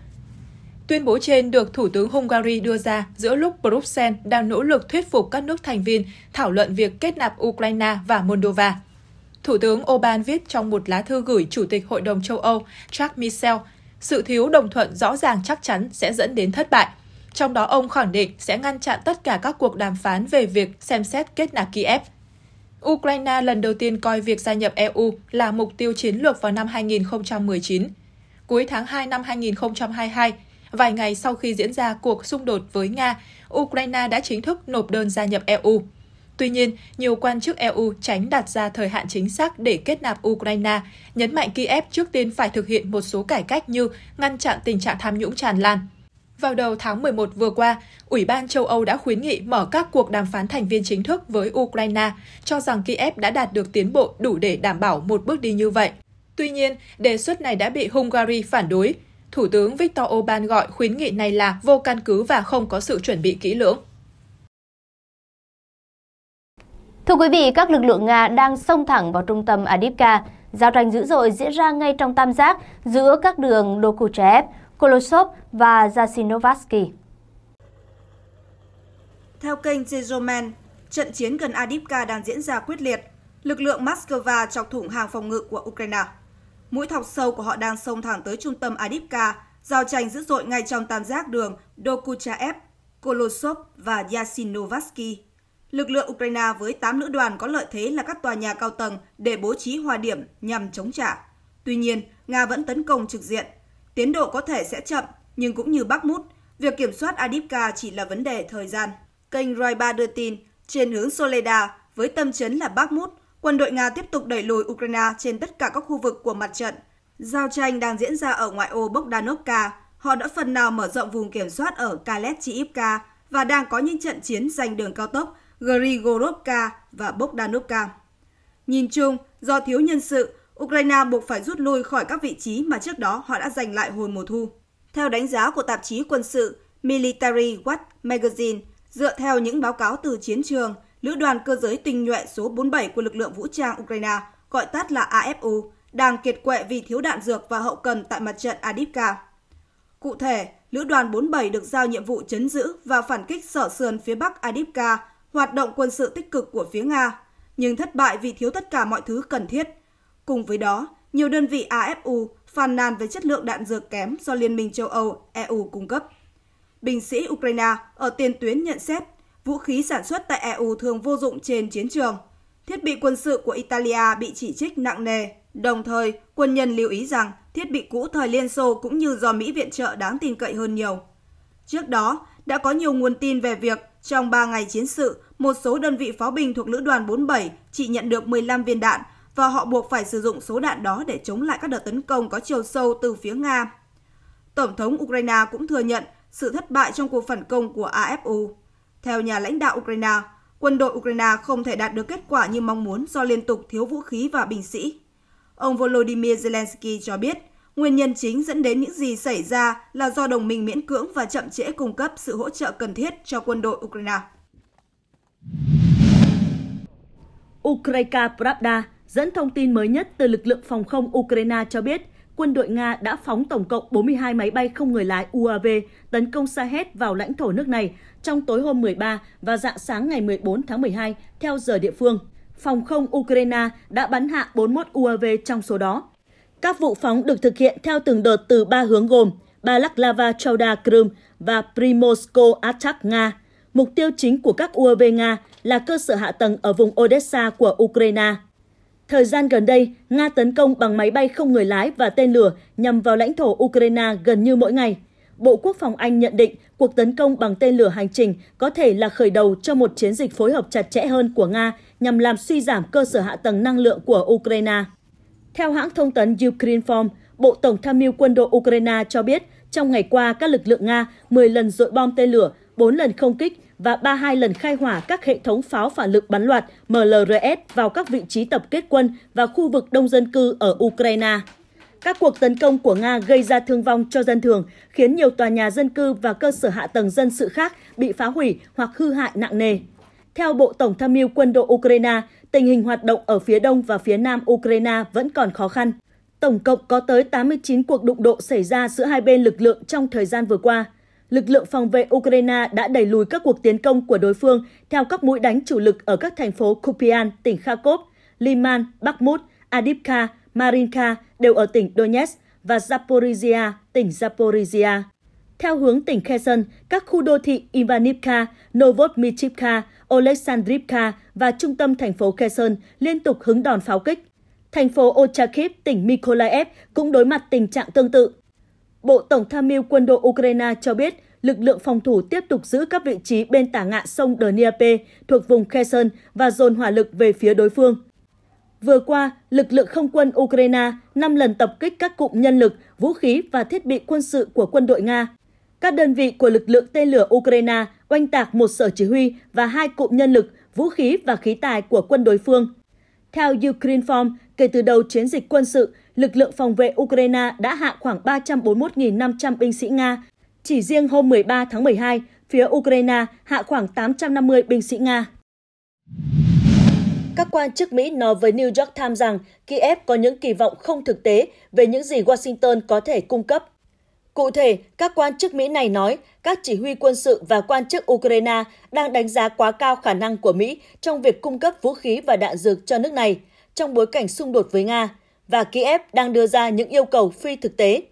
Speaker 1: Tuyên bố trên được Thủ tướng Hungary đưa ra giữa lúc Bruxelles đang nỗ lực thuyết phục các nước thành viên thảo luận việc kết nạp Ukraine và Moldova. Thủ tướng Orbán viết trong một lá thư gửi Chủ tịch Hội đồng châu Âu Charles Michel, sự thiếu đồng thuận rõ ràng chắc chắn sẽ dẫn đến thất bại – trong đó ông khẳng định sẽ ngăn chặn tất cả các cuộc đàm phán về việc xem xét kết nạp Kiev. Ukraine lần đầu tiên coi việc gia nhập EU là mục tiêu chiến lược vào năm 2019. Cuối tháng 2 năm 2022, vài ngày sau khi diễn ra cuộc xung đột với Nga, Ukraine đã chính thức nộp đơn gia nhập EU. Tuy nhiên, nhiều quan chức EU tránh đặt ra thời hạn chính xác để kết nạp Ukraine, nhấn mạnh Kiev trước tiên phải thực hiện một số cải cách như ngăn chặn tình trạng tham nhũng tràn lan. Vào đầu tháng 11 vừa qua, Ủy ban châu Âu đã khuyến nghị mở các cuộc đàm phán thành viên chính thức với Ukraine, cho rằng Kiev đã đạt được tiến bộ đủ để đảm bảo một bước đi như vậy. Tuy nhiên, đề xuất này đã bị Hungary phản đối. Thủ tướng Viktor Orbán gọi khuyến nghị này là vô căn cứ và không có sự chuẩn bị kỹ lưỡng.
Speaker 2: Thưa quý vị, các lực lượng Nga đang xông thẳng vào trung tâm Adipka. Giao tranh dữ dội diễn ra ngay trong tam giác giữa các đường Dokuchev, Kolosov và Jasinovatsky.
Speaker 5: Theo kênh Zezomen, trận chiến gần Adipka đang diễn ra quyết liệt. Lực lượng Moscow chọc thủng hàng phòng ngự của Ukraine. Mũi thọc sâu của họ đang xông thẳng tới trung tâm Adipka giao tranh dữ dội ngay trong tam giác đường Dokuchaev, Kolosov và Yasinovatsky. Lực lượng Ukraine với 8 lữ đoàn có lợi thế là các tòa nhà cao tầng để bố trí hòa điểm nhằm chống trả. Tuy nhiên, Nga vẫn tấn công trực diện, Tiến độ có thể sẽ chậm, nhưng cũng như Bắc Mút, việc kiểm soát Adipka chỉ là vấn đề thời gian. Kênh Raiba đưa tin, trên hướng Soleda, với tâm chấn là Bắc Mút, quân đội Nga tiếp tục đẩy lùi Ukraine trên tất cả các khu vực của mặt trận. Giao tranh đang diễn ra ở ngoại ô Bogdanovka, họ đã phần nào mở rộng vùng kiểm soát ở Kaletchiivka và đang có những trận chiến giành đường cao tốc Grigorovka và Bogdanovka. Nhìn chung, do thiếu nhân sự, Ukraine buộc phải rút lui khỏi các vị trí mà trước đó họ đã giành lại hồi mùa thu. Theo đánh giá của tạp chí quân sự Military Watch Magazine, dựa theo những báo cáo từ chiến trường, Lữ đoàn cơ giới tinh nhuệ số 47 của lực lượng vũ trang Ukraine, gọi tắt là AFU, đang kiệt quệ vì thiếu đạn dược và hậu cần tại mặt trận Adivka. Cụ thể, Lữ đoàn 47 được giao nhiệm vụ chấn giữ và phản kích sở sườn phía bắc Adivka, hoạt động quân sự tích cực của phía Nga, nhưng thất bại vì thiếu tất cả mọi thứ cần thiết – Cùng với đó, nhiều đơn vị AFU phàn nàn về chất lượng đạn dược kém do Liên minh châu Âu EU cung cấp. Binh sĩ Ukraine ở tiền tuyến nhận xét vũ khí sản xuất tại EU thường vô dụng trên chiến trường. Thiết bị quân sự của Italia bị chỉ trích nặng nề. Đồng thời, quân nhân lưu ý rằng thiết bị cũ thời Liên Xô cũng như do Mỹ viện trợ đáng tin cậy hơn nhiều. Trước đó, đã có nhiều nguồn tin về việc trong 3 ngày chiến sự, một số đơn vị pháo binh thuộc Lữ đoàn 47 chỉ nhận được 15 viên đạn và họ buộc phải sử dụng số đạn đó để chống lại các đợt tấn công có chiều sâu từ phía Nga. Tổng thống Ukraine cũng thừa nhận sự thất bại trong cuộc phản công của AFU. Theo nhà lãnh đạo Ukraine, quân đội Ukraine không thể đạt được kết quả như mong muốn do liên tục thiếu vũ khí và binh sĩ. Ông Volodymyr Zelensky cho biết, nguyên nhân chính dẫn đến những gì xảy ra là do đồng minh miễn cưỡng và chậm trễ cung cấp sự hỗ trợ cần thiết cho quân đội Ukraine.
Speaker 3: Ukraine Pravda Dẫn thông tin mới nhất từ lực lượng phòng không Ukraine cho biết, quân đội Nga đã phóng tổng cộng 42 máy bay không người lái UAV tấn công xa hết vào lãnh thổ nước này trong tối hôm 13 và dạng sáng ngày 14 tháng 12 theo giờ địa phương. Phòng không Ukraine đã bắn hạ 41 UAV trong số đó. Các vụ phóng được thực hiện theo từng đợt từ ba hướng gồm Balaklava Chauda Krum và Primorsko Atak Nga. Mục tiêu chính của các UAV Nga là cơ sở hạ tầng ở vùng Odessa của Ukraine. Thời gian gần đây, Nga tấn công bằng máy bay không người lái và tên lửa nhằm vào lãnh thổ Ukraine gần như mỗi ngày. Bộ Quốc phòng Anh nhận định cuộc tấn công bằng tên lửa hành trình có thể là khởi đầu cho một chiến dịch phối hợp chặt chẽ hơn của Nga nhằm làm suy giảm cơ sở hạ tầng năng lượng của Ukraine. Theo hãng thông tấn Ukrinform, Bộ Tổng tham mưu quân đội Ukraine cho biết trong ngày qua các lực lượng Nga 10 lần dội bom tên lửa, 4 lần không kích, và 32 lần khai hỏa các hệ thống pháo phản lực bắn loạt MLRS vào các vị trí tập kết quân và khu vực đông dân cư ở Ukraine. Các cuộc tấn công của Nga gây ra thương vong cho dân thường, khiến nhiều tòa nhà dân cư và cơ sở hạ tầng dân sự khác bị phá hủy hoặc hư hại nặng nề. Theo Bộ Tổng tham mưu quân đội Ukraine, tình hình hoạt động ở phía đông và phía nam Ukraine vẫn còn khó khăn. Tổng cộng có tới 89 cuộc đụng độ xảy ra giữa hai bên lực lượng trong thời gian vừa qua lực lượng phòng vệ Ukraine đã đẩy lùi các cuộc tiến công của đối phương theo các mũi đánh chủ lực ở các thành phố Kupian, tỉnh Kharkov, Liman, Bakhmut, Adivka, Marinka đều ở tỉnh Donetsk và Zaporizhia, tỉnh Zaporizhia. Theo hướng tỉnh Kherson, các khu đô thị Ivanivka, Novotmichivka, Oleksandrivka và trung tâm thành phố Kherson liên tục hứng đòn pháo kích. Thành phố Ochakiv, tỉnh Mykolaiv cũng đối mặt tình trạng tương tự Bộ Tổng tham mưu quân đội Ukraine cho biết lực lượng phòng thủ tiếp tục giữ các vị trí bên tả ngạn sông Dnieper thuộc vùng Kherson và dồn hỏa lực về phía đối phương. Vừa qua, lực lượng không quân Ukraine 5 lần tập kích các cụm nhân lực, vũ khí và thiết bị quân sự của quân đội Nga. Các đơn vị của lực lượng tên lửa Ukraine oanh tạc một sở chỉ huy và hai cụm nhân lực, vũ khí và khí tài của quân đối phương. Theo Ukraine Form, kể từ đầu chiến dịch quân sự, lực lượng phòng vệ Ukraine đã hạ khoảng 341.500 binh sĩ Nga. Chỉ riêng hôm 13 tháng 12, phía Ukraine hạ khoảng 850 binh sĩ Nga. Các quan chức Mỹ nói với New York Times rằng Kiev có những kỳ vọng không thực tế về những gì Washington có thể cung cấp. Cụ thể, các quan chức Mỹ này nói các chỉ huy quân sự và quan chức Ukraine đang đánh giá quá cao khả năng của Mỹ trong việc cung cấp vũ khí và đạn dược cho nước này trong bối cảnh xung đột với Nga và Kiev đang đưa ra những yêu cầu phi thực tế.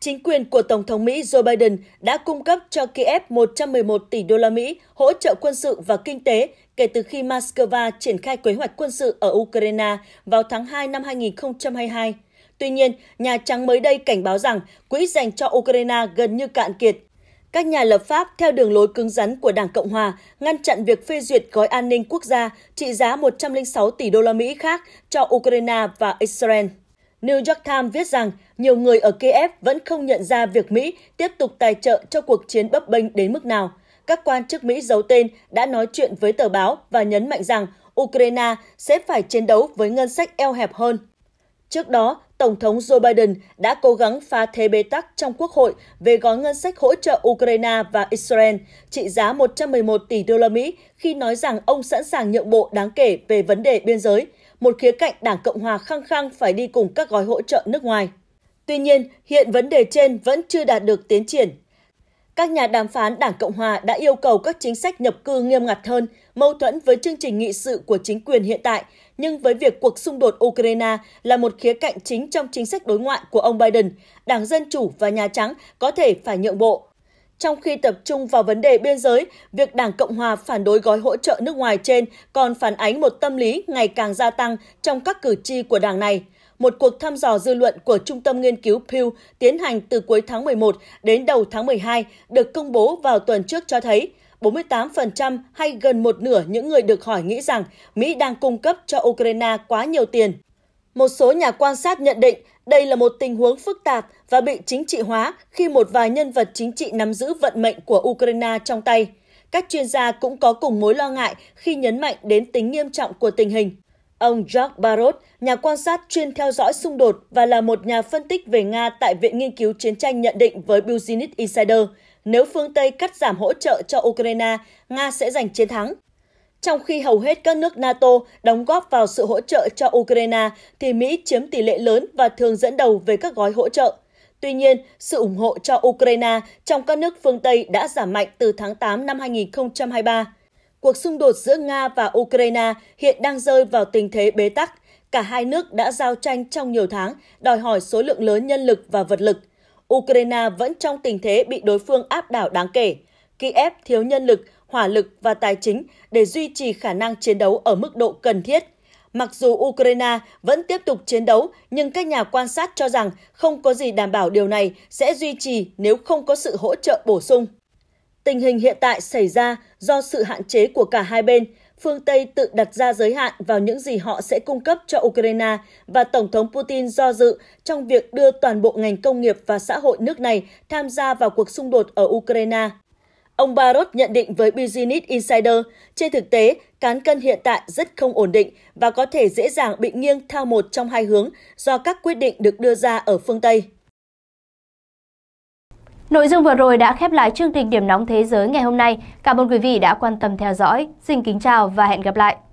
Speaker 3: Chính quyền của Tổng thống Mỹ Joe Biden đã cung cấp cho Kiev 111 tỷ đô la Mỹ hỗ trợ quân sự và kinh tế kể từ khi Moscow triển khai kế hoạch quân sự ở Ukraine vào tháng 2 năm 2022. Tuy nhiên, Nhà Trắng mới đây cảnh báo rằng quỹ dành cho Ukraine gần như cạn kiệt các nhà lập pháp theo đường lối cứng rắn của Đảng Cộng hòa ngăn chặn việc phê duyệt gói an ninh quốc gia trị giá 106 tỷ đô la Mỹ khác cho Ukraine và Israel. New York Times viết rằng nhiều người ở Kiev vẫn không nhận ra việc Mỹ tiếp tục tài trợ cho cuộc chiến bấp bênh đến mức nào. Các quan chức Mỹ giấu tên đã nói chuyện với tờ báo và nhấn mạnh rằng Ukraine sẽ phải chiến đấu với ngân sách eo hẹp hơn. Trước đó, Tổng thống Joe Biden đã cố gắng pha thế bế tắc trong Quốc hội về gói ngân sách hỗ trợ Ukraine và Israel trị giá 111 tỷ đô la Mỹ khi nói rằng ông sẵn sàng nhượng bộ đáng kể về vấn đề biên giới, một khía cạnh Đảng Cộng hòa khăng khăng phải đi cùng các gói hỗ trợ nước ngoài. Tuy nhiên, hiện vấn đề trên vẫn chưa đạt được tiến triển. Các nhà đàm phán Đảng Cộng hòa đã yêu cầu các chính sách nhập cư nghiêm ngặt hơn, mâu thuẫn với chương trình nghị sự của chính quyền hiện tại nhưng với việc cuộc xung đột Ukraine là một khía cạnh chính trong chính sách đối ngoại của ông Biden, Đảng Dân Chủ và Nhà Trắng có thể phải nhượng bộ. Trong khi tập trung vào vấn đề biên giới, việc Đảng Cộng Hòa phản đối gói hỗ trợ nước ngoài trên còn phản ánh một tâm lý ngày càng gia tăng trong các cử tri của đảng này. Một cuộc thăm dò dư luận của Trung tâm Nghiên cứu Pew tiến hành từ cuối tháng 11 đến đầu tháng 12 được công bố vào tuần trước cho thấy 48% hay gần một nửa những người được hỏi nghĩ rằng Mỹ đang cung cấp cho Ukraine quá nhiều tiền. Một số nhà quan sát nhận định đây là một tình huống phức tạp và bị chính trị hóa khi một vài nhân vật chính trị nắm giữ vận mệnh của Ukraine trong tay. Các chuyên gia cũng có cùng mối lo ngại khi nhấn mạnh đến tính nghiêm trọng của tình hình. Ông Jacques Barrot, nhà quan sát chuyên theo dõi xung đột và là một nhà phân tích về Nga tại Viện Nghiên cứu Chiến tranh nhận định với Business Insider – nếu phương Tây cắt giảm hỗ trợ cho Ukraine, Nga sẽ giành chiến thắng. Trong khi hầu hết các nước NATO đóng góp vào sự hỗ trợ cho Ukraine, thì Mỹ chiếm tỷ lệ lớn và thường dẫn đầu về các gói hỗ trợ. Tuy nhiên, sự ủng hộ cho Ukraine trong các nước phương Tây đã giảm mạnh từ tháng 8 năm 2023. Cuộc xung đột giữa Nga và Ukraine hiện đang rơi vào tình thế bế tắc. Cả hai nước đã giao tranh trong nhiều tháng, đòi hỏi số lượng lớn nhân lực và vật lực – Ukraine vẫn trong tình thế bị đối phương áp đảo đáng kể. Kiev thiếu nhân lực, hỏa lực và tài chính để duy trì khả năng chiến đấu ở mức độ cần thiết. Mặc dù Ukraine vẫn tiếp tục chiến đấu, nhưng các nhà quan sát cho rằng không có gì đảm bảo điều này sẽ duy trì nếu không có sự hỗ trợ bổ sung. Tình hình hiện tại xảy ra do sự hạn chế của cả hai bên, phương Tây tự đặt ra giới hạn vào những gì họ sẽ cung cấp cho Ukraine và Tổng thống Putin do dự trong việc đưa toàn bộ ngành công nghiệp và xã hội nước này tham gia vào cuộc xung đột ở Ukraine. Ông Barot nhận định với Business Insider, trên thực tế, cán cân hiện tại rất không ổn định và có thể dễ dàng bị nghiêng theo một trong hai hướng do các quyết định được đưa ra ở phương Tây.
Speaker 2: Nội dung vừa rồi đã khép lại chương trình Điểm nóng thế giới ngày hôm nay. Cảm ơn quý vị đã quan tâm theo dõi. Xin kính chào và hẹn gặp lại.